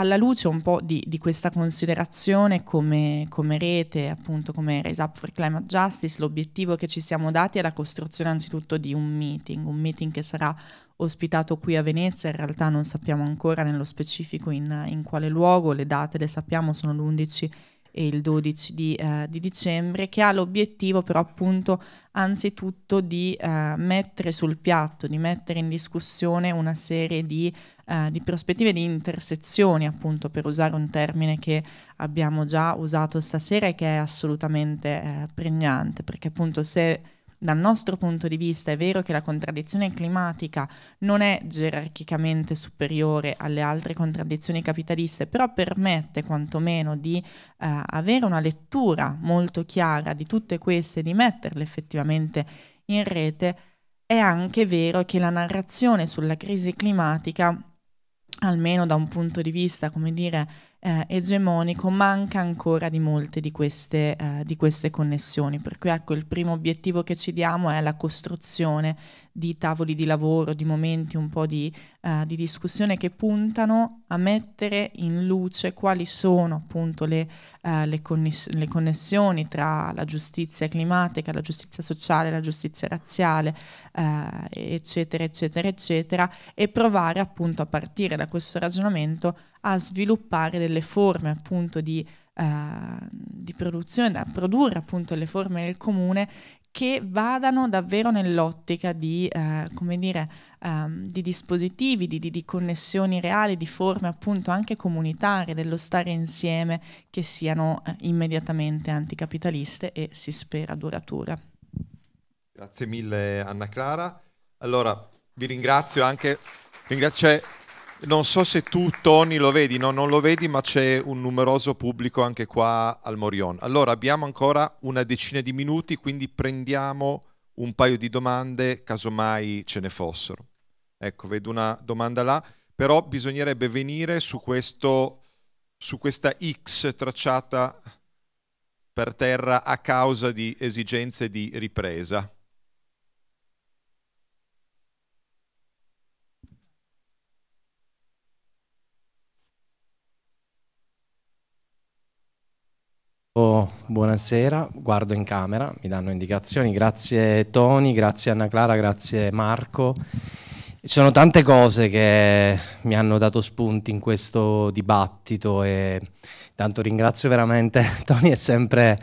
alla luce un po' di, di questa considerazione come, come, rete, appunto come Raise Up for Climate Justice, l'obiettivo che ci siamo dati è la costruzione anzitutto di un meeting, un meeting che sarà ospitato qui a Venezia, in realtà non sappiamo ancora nello specifico in, in quale luogo, le date le sappiamo, sono l'11 e il 12 di, eh, di, dicembre, che ha l'obiettivo però appunto anzitutto di eh, mettere sul piatto, di mettere in discussione una serie di eh, di prospettive di intersezioni, appunto per usare un termine che abbiamo già usato stasera e che è assolutamente eh, pregnante, perché appunto se dal nostro punto di vista è vero che la contraddizione climatica non è gerarchicamente superiore alle altre contraddizioni capitaliste, però permette quantomeno di eh, avere una lettura molto chiara di tutte queste, e di metterle effettivamente in rete, è anche vero che la narrazione sulla crisi climatica almeno da un punto di vista, come dire, eh, egemonico, manca ancora di molte di queste, eh, di queste, connessioni. Per cui ecco, il primo obiettivo che ci diamo è la costruzione di tavoli di lavoro, di momenti un po' di, uh, di discussione che puntano a mettere in luce quali sono appunto le, uh, le, conness- le, connessioni tra la giustizia climatica, la giustizia sociale, la giustizia razziale, uh, eccetera, eccetera, eccetera, e provare appunto a partire da questo ragionamento a sviluppare delle forme appunto di di produzione, a produrre appunto le forme del comune che vadano davvero nell'ottica di, eh, come dire, um, di dispositivi, di, di, di, connessioni reali, di forme appunto anche comunitarie, dello stare insieme, che siano eh, immediatamente anticapitaliste e si spera duratura. Grazie mille Anna Clara. Allora, vi ringrazio anche, ringrazio, cioè, non so se tu, Tony, lo vedi, no, non lo vedi, ma c'è un numeroso pubblico anche qua al Morion. Allora, abbiamo ancora una decina di minuti, quindi prendiamo un paio di domande, casomai ce ne fossero. Ecco, vedo una domanda là, però bisognerebbe venire su, questo, su questa X tracciata per terra a causa di esigenze di ripresa. Oh, buonasera, guardo in camera, mi danno indicazioni, grazie Tony, grazie Anna Clara, grazie Marco. Ci sono tante cose che mi hanno dato spunti in questo dibattito e tanto ringrazio veramente, Tony è sempre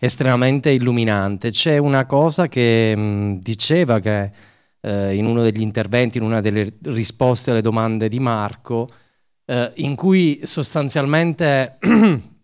estremamente illuminante. C'è una cosa che mh, mm, diceva che eh, in uno degli interventi, in una delle risposte alle domande di Marco, eh, in cui sostanzialmente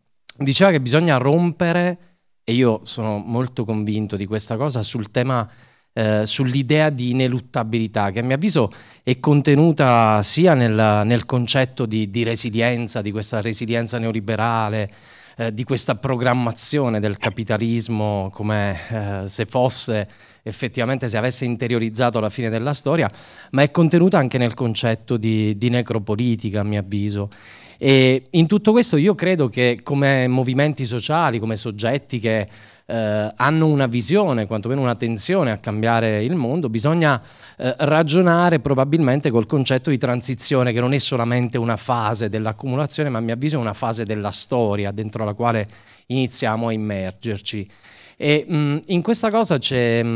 diceva che bisogna rompere, e io sono molto convinto di questa cosa, sul tema, eh, sull'idea di ineluttabilità, che a mio avviso è contenuta sia nel, nel concetto di, di, resilienza, di questa resilienza neoliberale, eh, di questa programmazione del capitalismo come eh, se fosse effettivamente se avesse interiorizzato la fine della storia, ma è contenuta anche nel concetto di, di necropolitica, a mio avviso. E in tutto questo io credo che come movimenti sociali, come soggetti che eh, hanno una visione, quantomeno una tensione a cambiare il mondo, bisogna eh, ragionare probabilmente col concetto di transizione che non è solamente una fase dell'accumulazione, ma a mio avviso è una fase della storia dentro la quale iniziamo a immergerci. E, mh, mm, in questa cosa c'è, mh,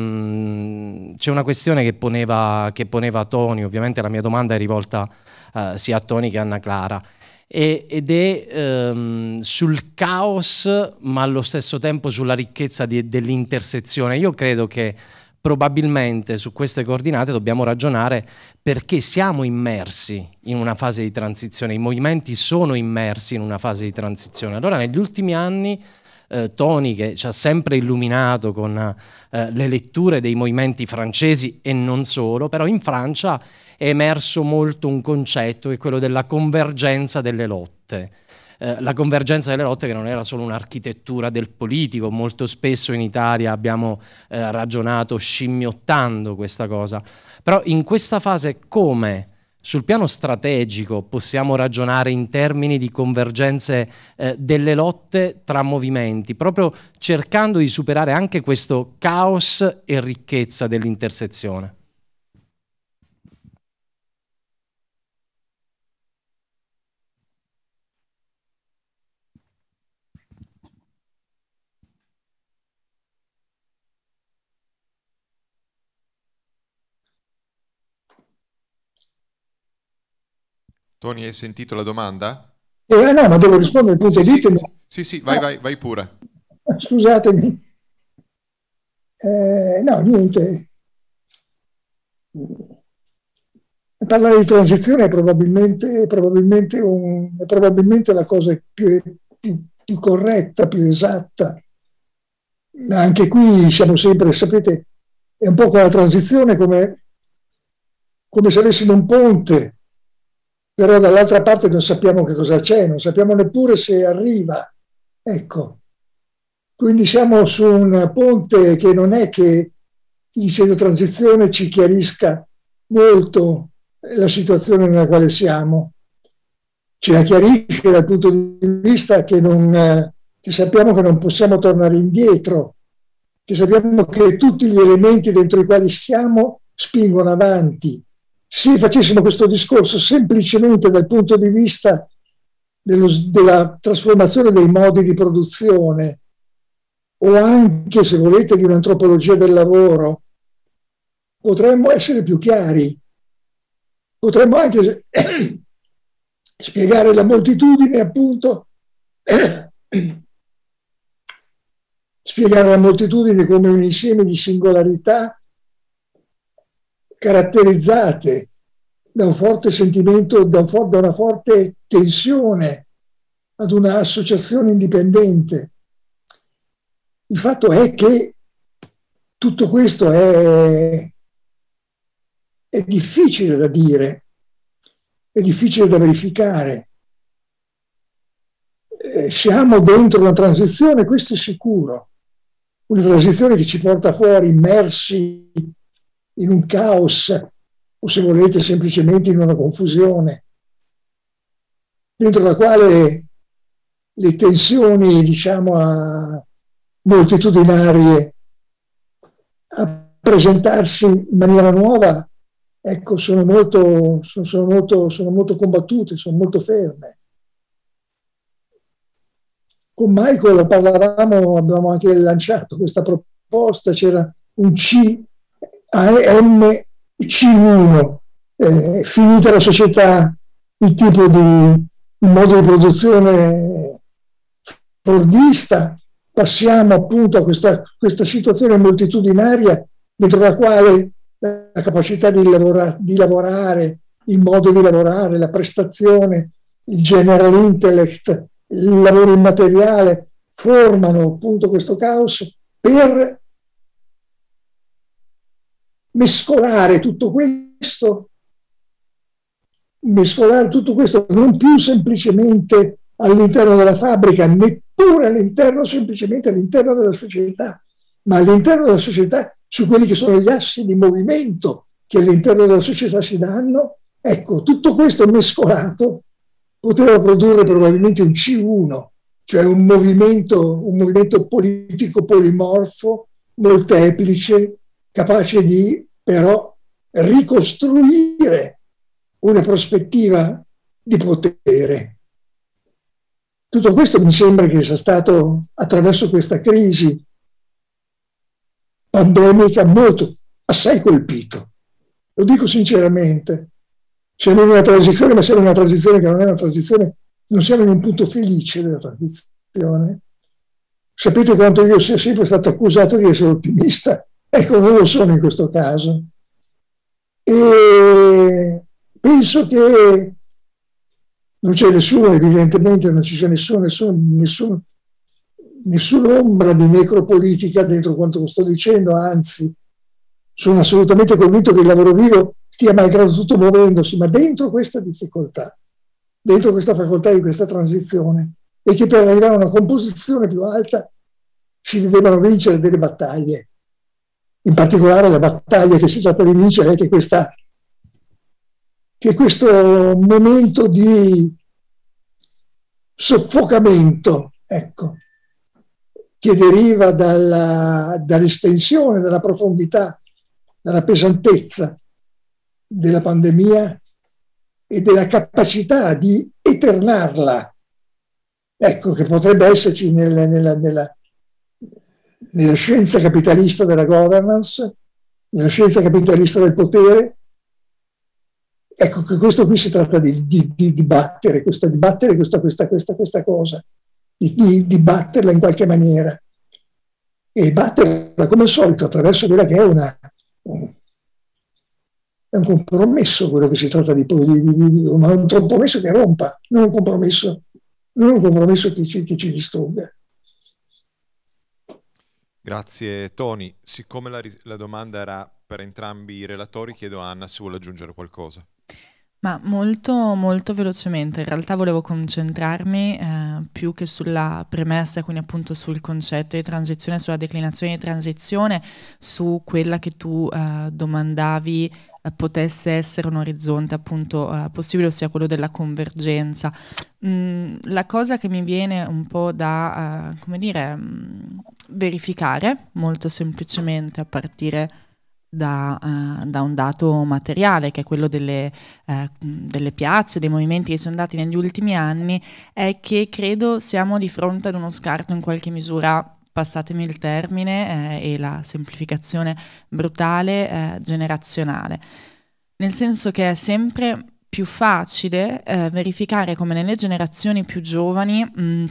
mm, c'è una questione che poneva, che poneva, Tony, ovviamente la mia domanda è rivolta eh, sia a Tony che a Anna Clara e, ed è ehm, sul caos ma allo stesso tempo sulla ricchezza di, dell'intersezione. Io credo che probabilmente su queste coordinate dobbiamo ragionare perché siamo immersi in una fase di transizione, i movimenti sono immersi in una fase di transizione. Allora negli ultimi anni eh, Tony, che ci ha sempre illuminato con eh, le letture dei movimenti francesi e non solo, però in Francia è emerso molto un concetto, che è quello della convergenza delle lotte. Eh, la convergenza delle lotte che non era solo un'architettura del politico, molto spesso in Italia abbiamo eh, ragionato scimmiottando questa cosa, però in questa fase come sul piano strategico possiamo ragionare in termini di convergenze eh, delle lotte tra movimenti, proprio cercando di superare anche questo caos e ricchezza dell'intersezione. Tony, hai sentito la domanda? Eh, no, ma devo rispondere, punto sì, ditemi. Sì, sì, vai, ah, vai, vai pure. Ah, scusatemi. Eh, no, niente. Parlare di transizione è probabilmente, è probabilmente, un, è probabilmente la cosa più, più, più, corretta, più esatta. Ma anche qui siamo sempre, sapete, è un po' con la transizione come, come se avessimo un ponte però dall'altra parte non sappiamo che cosa c'è, non sappiamo neppure se arriva. Ecco, quindi siamo su un ponte che non è che il liceo transizione ci chiarisca molto la situazione nella quale siamo, Ci la chiarisce dal punto di vista che, non, che sappiamo che non possiamo tornare indietro, che sappiamo che tutti gli elementi dentro i quali siamo spingono avanti se facessimo questo discorso semplicemente dal punto di vista dello, della trasformazione dei modi di produzione o anche, se volete, di un'antropologia del lavoro, potremmo essere più chiari, potremmo anche spiegare la moltitudine, appunto, spiegare la moltitudine come un insieme di singolarità caratterizzate da un forte sentimento, da, un for- da una forte tensione ad un'associazione indipendente. Il fatto è che tutto questo è, è difficile da dire, è difficile da verificare. Eh, siamo dentro una transizione, questo è sicuro, una transizione che ci porta fuori immersi in un caos o se volete semplicemente in una confusione, dentro la quale le tensioni, diciamo, moltitudinarie a presentarsi in maniera nuova, ecco, sono molto, sono, sono molto, sono molto combattute, sono molto ferme. Con Michael parlavamo, abbiamo anche lanciato questa proposta, c'era un C MC1, eh, finita la società, il tipo di il modo di produzione fordista, passiamo appunto a questa, questa situazione moltitudinaria dentro la quale la capacità di, lavora, di lavorare, il modo di lavorare, la prestazione, il general intellect, il lavoro immateriale formano appunto questo caos per mescolare tutto questo, mescolare tutto questo non più semplicemente all'interno della fabbrica, neppure all'interno, semplicemente all'interno della società, ma all'interno della società su quelli che sono gli assi di movimento che all'interno della società si danno. Ecco, tutto questo mescolato poteva produrre probabilmente un C1, cioè un movimento, un movimento politico polimorfo, molteplice, capace di però ricostruire una prospettiva di potere. Tutto questo mi sembra che sia stato attraverso questa crisi pandemica molto, assai colpito. Lo dico sinceramente, c'è una transizione, ma c'è una transizione che non è una transizione, non siamo in un punto felice della transizione. Sapete quanto io sia sempre stato accusato di essere ottimista Ecco, non lo sono in questo caso. E penso che non c'è nessuno, evidentemente non ci sia nessuna, nessuna, nessun'ombra di necropolitica dentro quanto sto dicendo, anzi, sono assolutamente convinto che il lavoro vivo stia malgrado tutto muovendosi, ma dentro questa difficoltà, dentro questa facoltà di questa transizione, e che per arrivare a una composizione più alta si debbano vincere delle battaglie in particolare la battaglia che si tratta di vincere, che, questa, che questo momento di soffocamento, ecco, che deriva dalla, dall'estensione, dalla profondità, dalla pesantezza della pandemia e della capacità di eternarla. Ecco, che potrebbe esserci nella, nella, nella, nella scienza capitalista della governance, nella scienza capitalista del potere. Ecco, questo qui si tratta di, di, di dibattere, questa, dibattere questa, questa, questa, questa cosa, di, di batterla in qualche maniera. E batterla, come al solito, attraverso quella che è una, è un compromesso quello che si tratta di, di, di, di ma un compromesso che rompa, non un compromesso, non un compromesso che ci, che ci distrugga. Grazie Tony. Siccome la, la domanda era per entrambi i relatori, chiedo a Anna se vuole aggiungere qualcosa. Ma molto, molto velocemente, in realtà volevo concentrarmi eh, più che sulla premessa, quindi appunto sul concetto di transizione, sulla declinazione di transizione, su quella che tu eh, domandavi potesse essere un orizzonte appunto eh, possibile, ossia quello della convergenza. Mm, la cosa che mi viene un po' da, eh, come dire, mh, mm, verificare molto semplicemente a partire da, uh, da, un dato materiale, che è quello delle, uh, delle, piazze, dei movimenti che sono andati negli ultimi anni, è che credo siamo di fronte ad uno scarto in qualche misura passatemi il termine, eh, e la semplificazione brutale eh, generazionale. Nel senso che è sempre più facile eh, verificare come nelle generazioni più giovani mh, mm,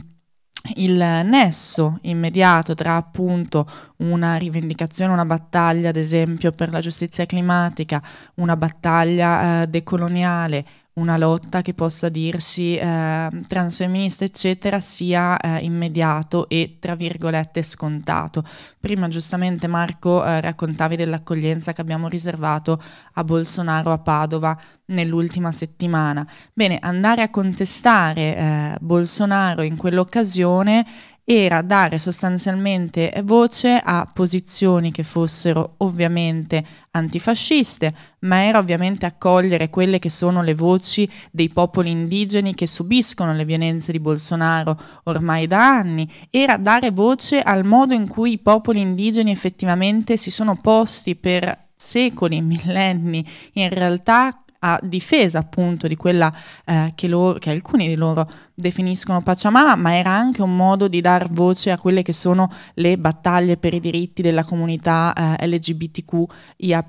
il nesso immediato tra appunto una rivendicazione, una battaglia ad esempio per la giustizia climatica, una battaglia eh, decoloniale, una lotta che possa dirsi eh, transfemminista, eccetera, sia eh, immediato e tra virgolette scontato. Prima giustamente Marco eh, raccontavi dell'accoglienza che abbiamo riservato a Bolsonaro a Padova nell'ultima settimana. Bene, andare a contestare eh, Bolsonaro in quell'occasione era dare sostanzialmente voce a posizioni che fossero ovviamente antifasciste, ma era ovviamente accogliere quelle che sono le voci dei popoli indigeni che subiscono le violenze di Bolsonaro ormai da anni, era dare voce al modo in cui i popoli indigeni effettivamente si sono posti per secoli, millenni, in realtà a difesa appunto di quella eh, che, loro, che, alcuni di loro definiscono Pachamama, ma era anche un modo di dar voce a quelle che sono le battaglie per i diritti della comunità eh, LGBTQIA,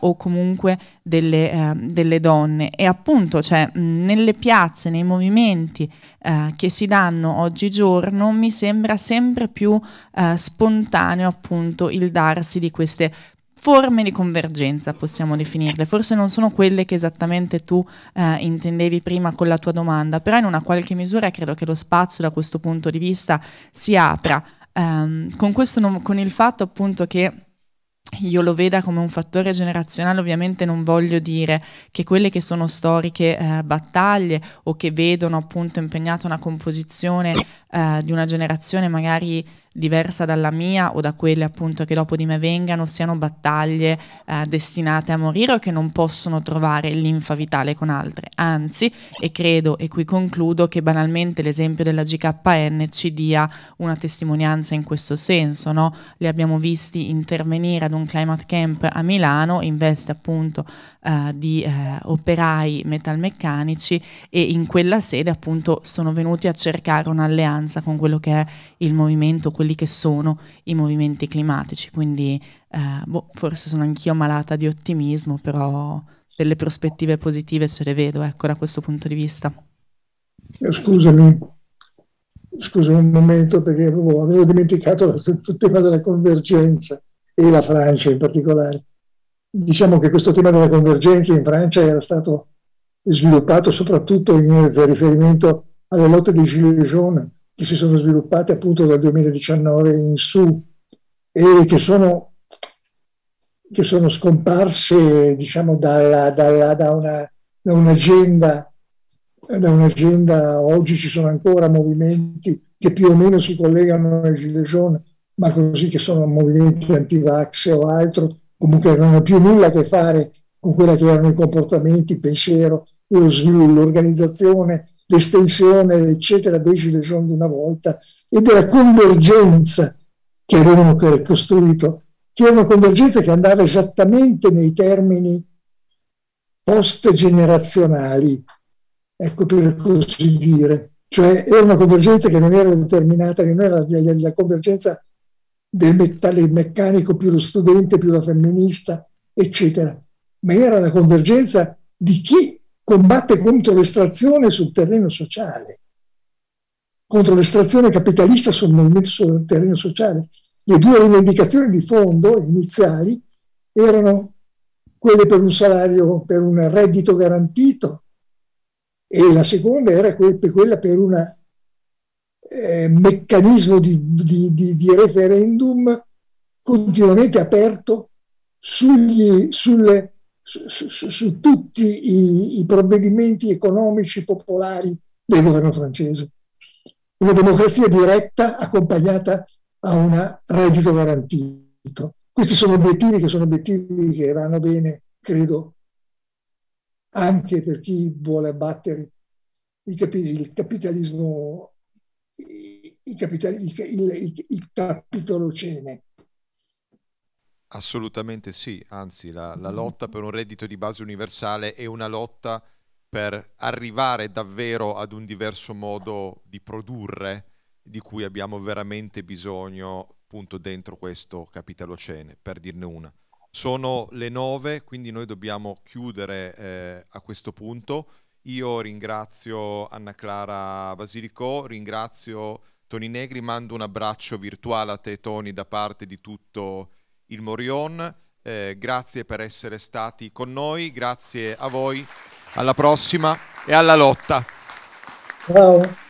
o comunque delle, eh, delle, donne. E appunto, cioè, nelle piazze, nei movimenti eh, che si danno oggigiorno, mi sembra sempre più eh, spontaneo appunto il darsi di queste forme di convergenza, possiamo definirle. Forse non sono quelle che esattamente tu eh, intendevi prima con la tua domanda, però in una qualche misura credo che lo spazio da questo punto di vista si apra. Ehm, con, questo, con il fatto appunto che io lo veda come un fattore generazionale, ovviamente non voglio dire che quelle che sono storiche eh, battaglie o che vedono appunto impegnata una composizione eh, di una generazione magari diversa dalla mia o da quelle appunto che dopo di me vengano siano battaglie eh, destinate a morire o che non possono trovare l'infa vitale con altre. Anzi, e credo, e qui concludo, che banalmente l'esempio della GKN ci dia una testimonianza in questo senso, no? Li abbiamo visti intervenire ad un climate camp a Milano in veste appunto eh, di eh, operai metalmeccanici e in quella sede appunto sono venuti a cercare un'alleanza consonanza con quello che è il movimento, quelli che sono i movimenti climatici. Quindi eh, boh, forse sono anch'io malata di ottimismo, però delle prospettive positive se le vedo, ecco, da questo punto di vista. Eh, scusami, scusami un momento perché avevo, boh, avevo dimenticato il tema della convergenza e la Francia in particolare. Diciamo che questo tema della convergenza in Francia era stato sviluppato soprattutto in riferimento alle lotte dei Gilets jaunes, che si sono sviluppate appunto dal 2019 in su e che sono, che sono scomparse diciamo, dalla, dalla, da, una, da, un'agenda, da un'agenda. Oggi ci sono ancora movimenti che più o meno si collegano ai Gilets jaunes, ma così che sono movimenti anti-vax o altro, comunque non ha più nulla a che fare con quella che erano i comportamenti, il pensiero, lo sviluppo, l'organizzazione l'estensione, eccetera, dei gilets di una volta e della convergenza che avevano costruito, che era una convergenza che andava esattamente nei termini post-generazionali, ecco per così dire. Cioè era una convergenza che non era determinata, che non era la, la convergenza del, metal, del meccanico più lo studente più la femminista, eccetera, ma era la convergenza di chi combatte contro l'estrazione sul terreno sociale, contro l'estrazione capitalista sul movimento sul terreno sociale. Le due rivendicazioni di fondo iniziali erano quelle per un salario, per un reddito garantito e la seconda era quella per un eh, meccanismo di, di, di, di, referendum continuamente aperto sugli, sulle su, su, su tutti i, i provvedimenti economici popolari del governo francese. Una democrazia diretta accompagnata a un reddito garantito. Questi sono obiettivi che sono obiettivi che vanno bene, credo, anche per chi vuole abbattere il, cap- il capitalismo, il, capitali- il, il, il capitolocene. Assolutamente sì, anzi la, la, mm. lotta per un reddito di base universale è una lotta per arrivare davvero ad un diverso modo di produrre di cui abbiamo veramente bisogno appunto dentro questo capitolo cene, per dirne una. Sono le nove, quindi noi dobbiamo chiudere eh, a questo punto. Io ringrazio Anna Clara Basilico, ringrazio Toni Negri, mando un abbraccio virtuale a te Toni da parte di tutto il il Morion. Eh, grazie per essere stati con noi, grazie a voi, alla prossima e alla lotta. Ciao.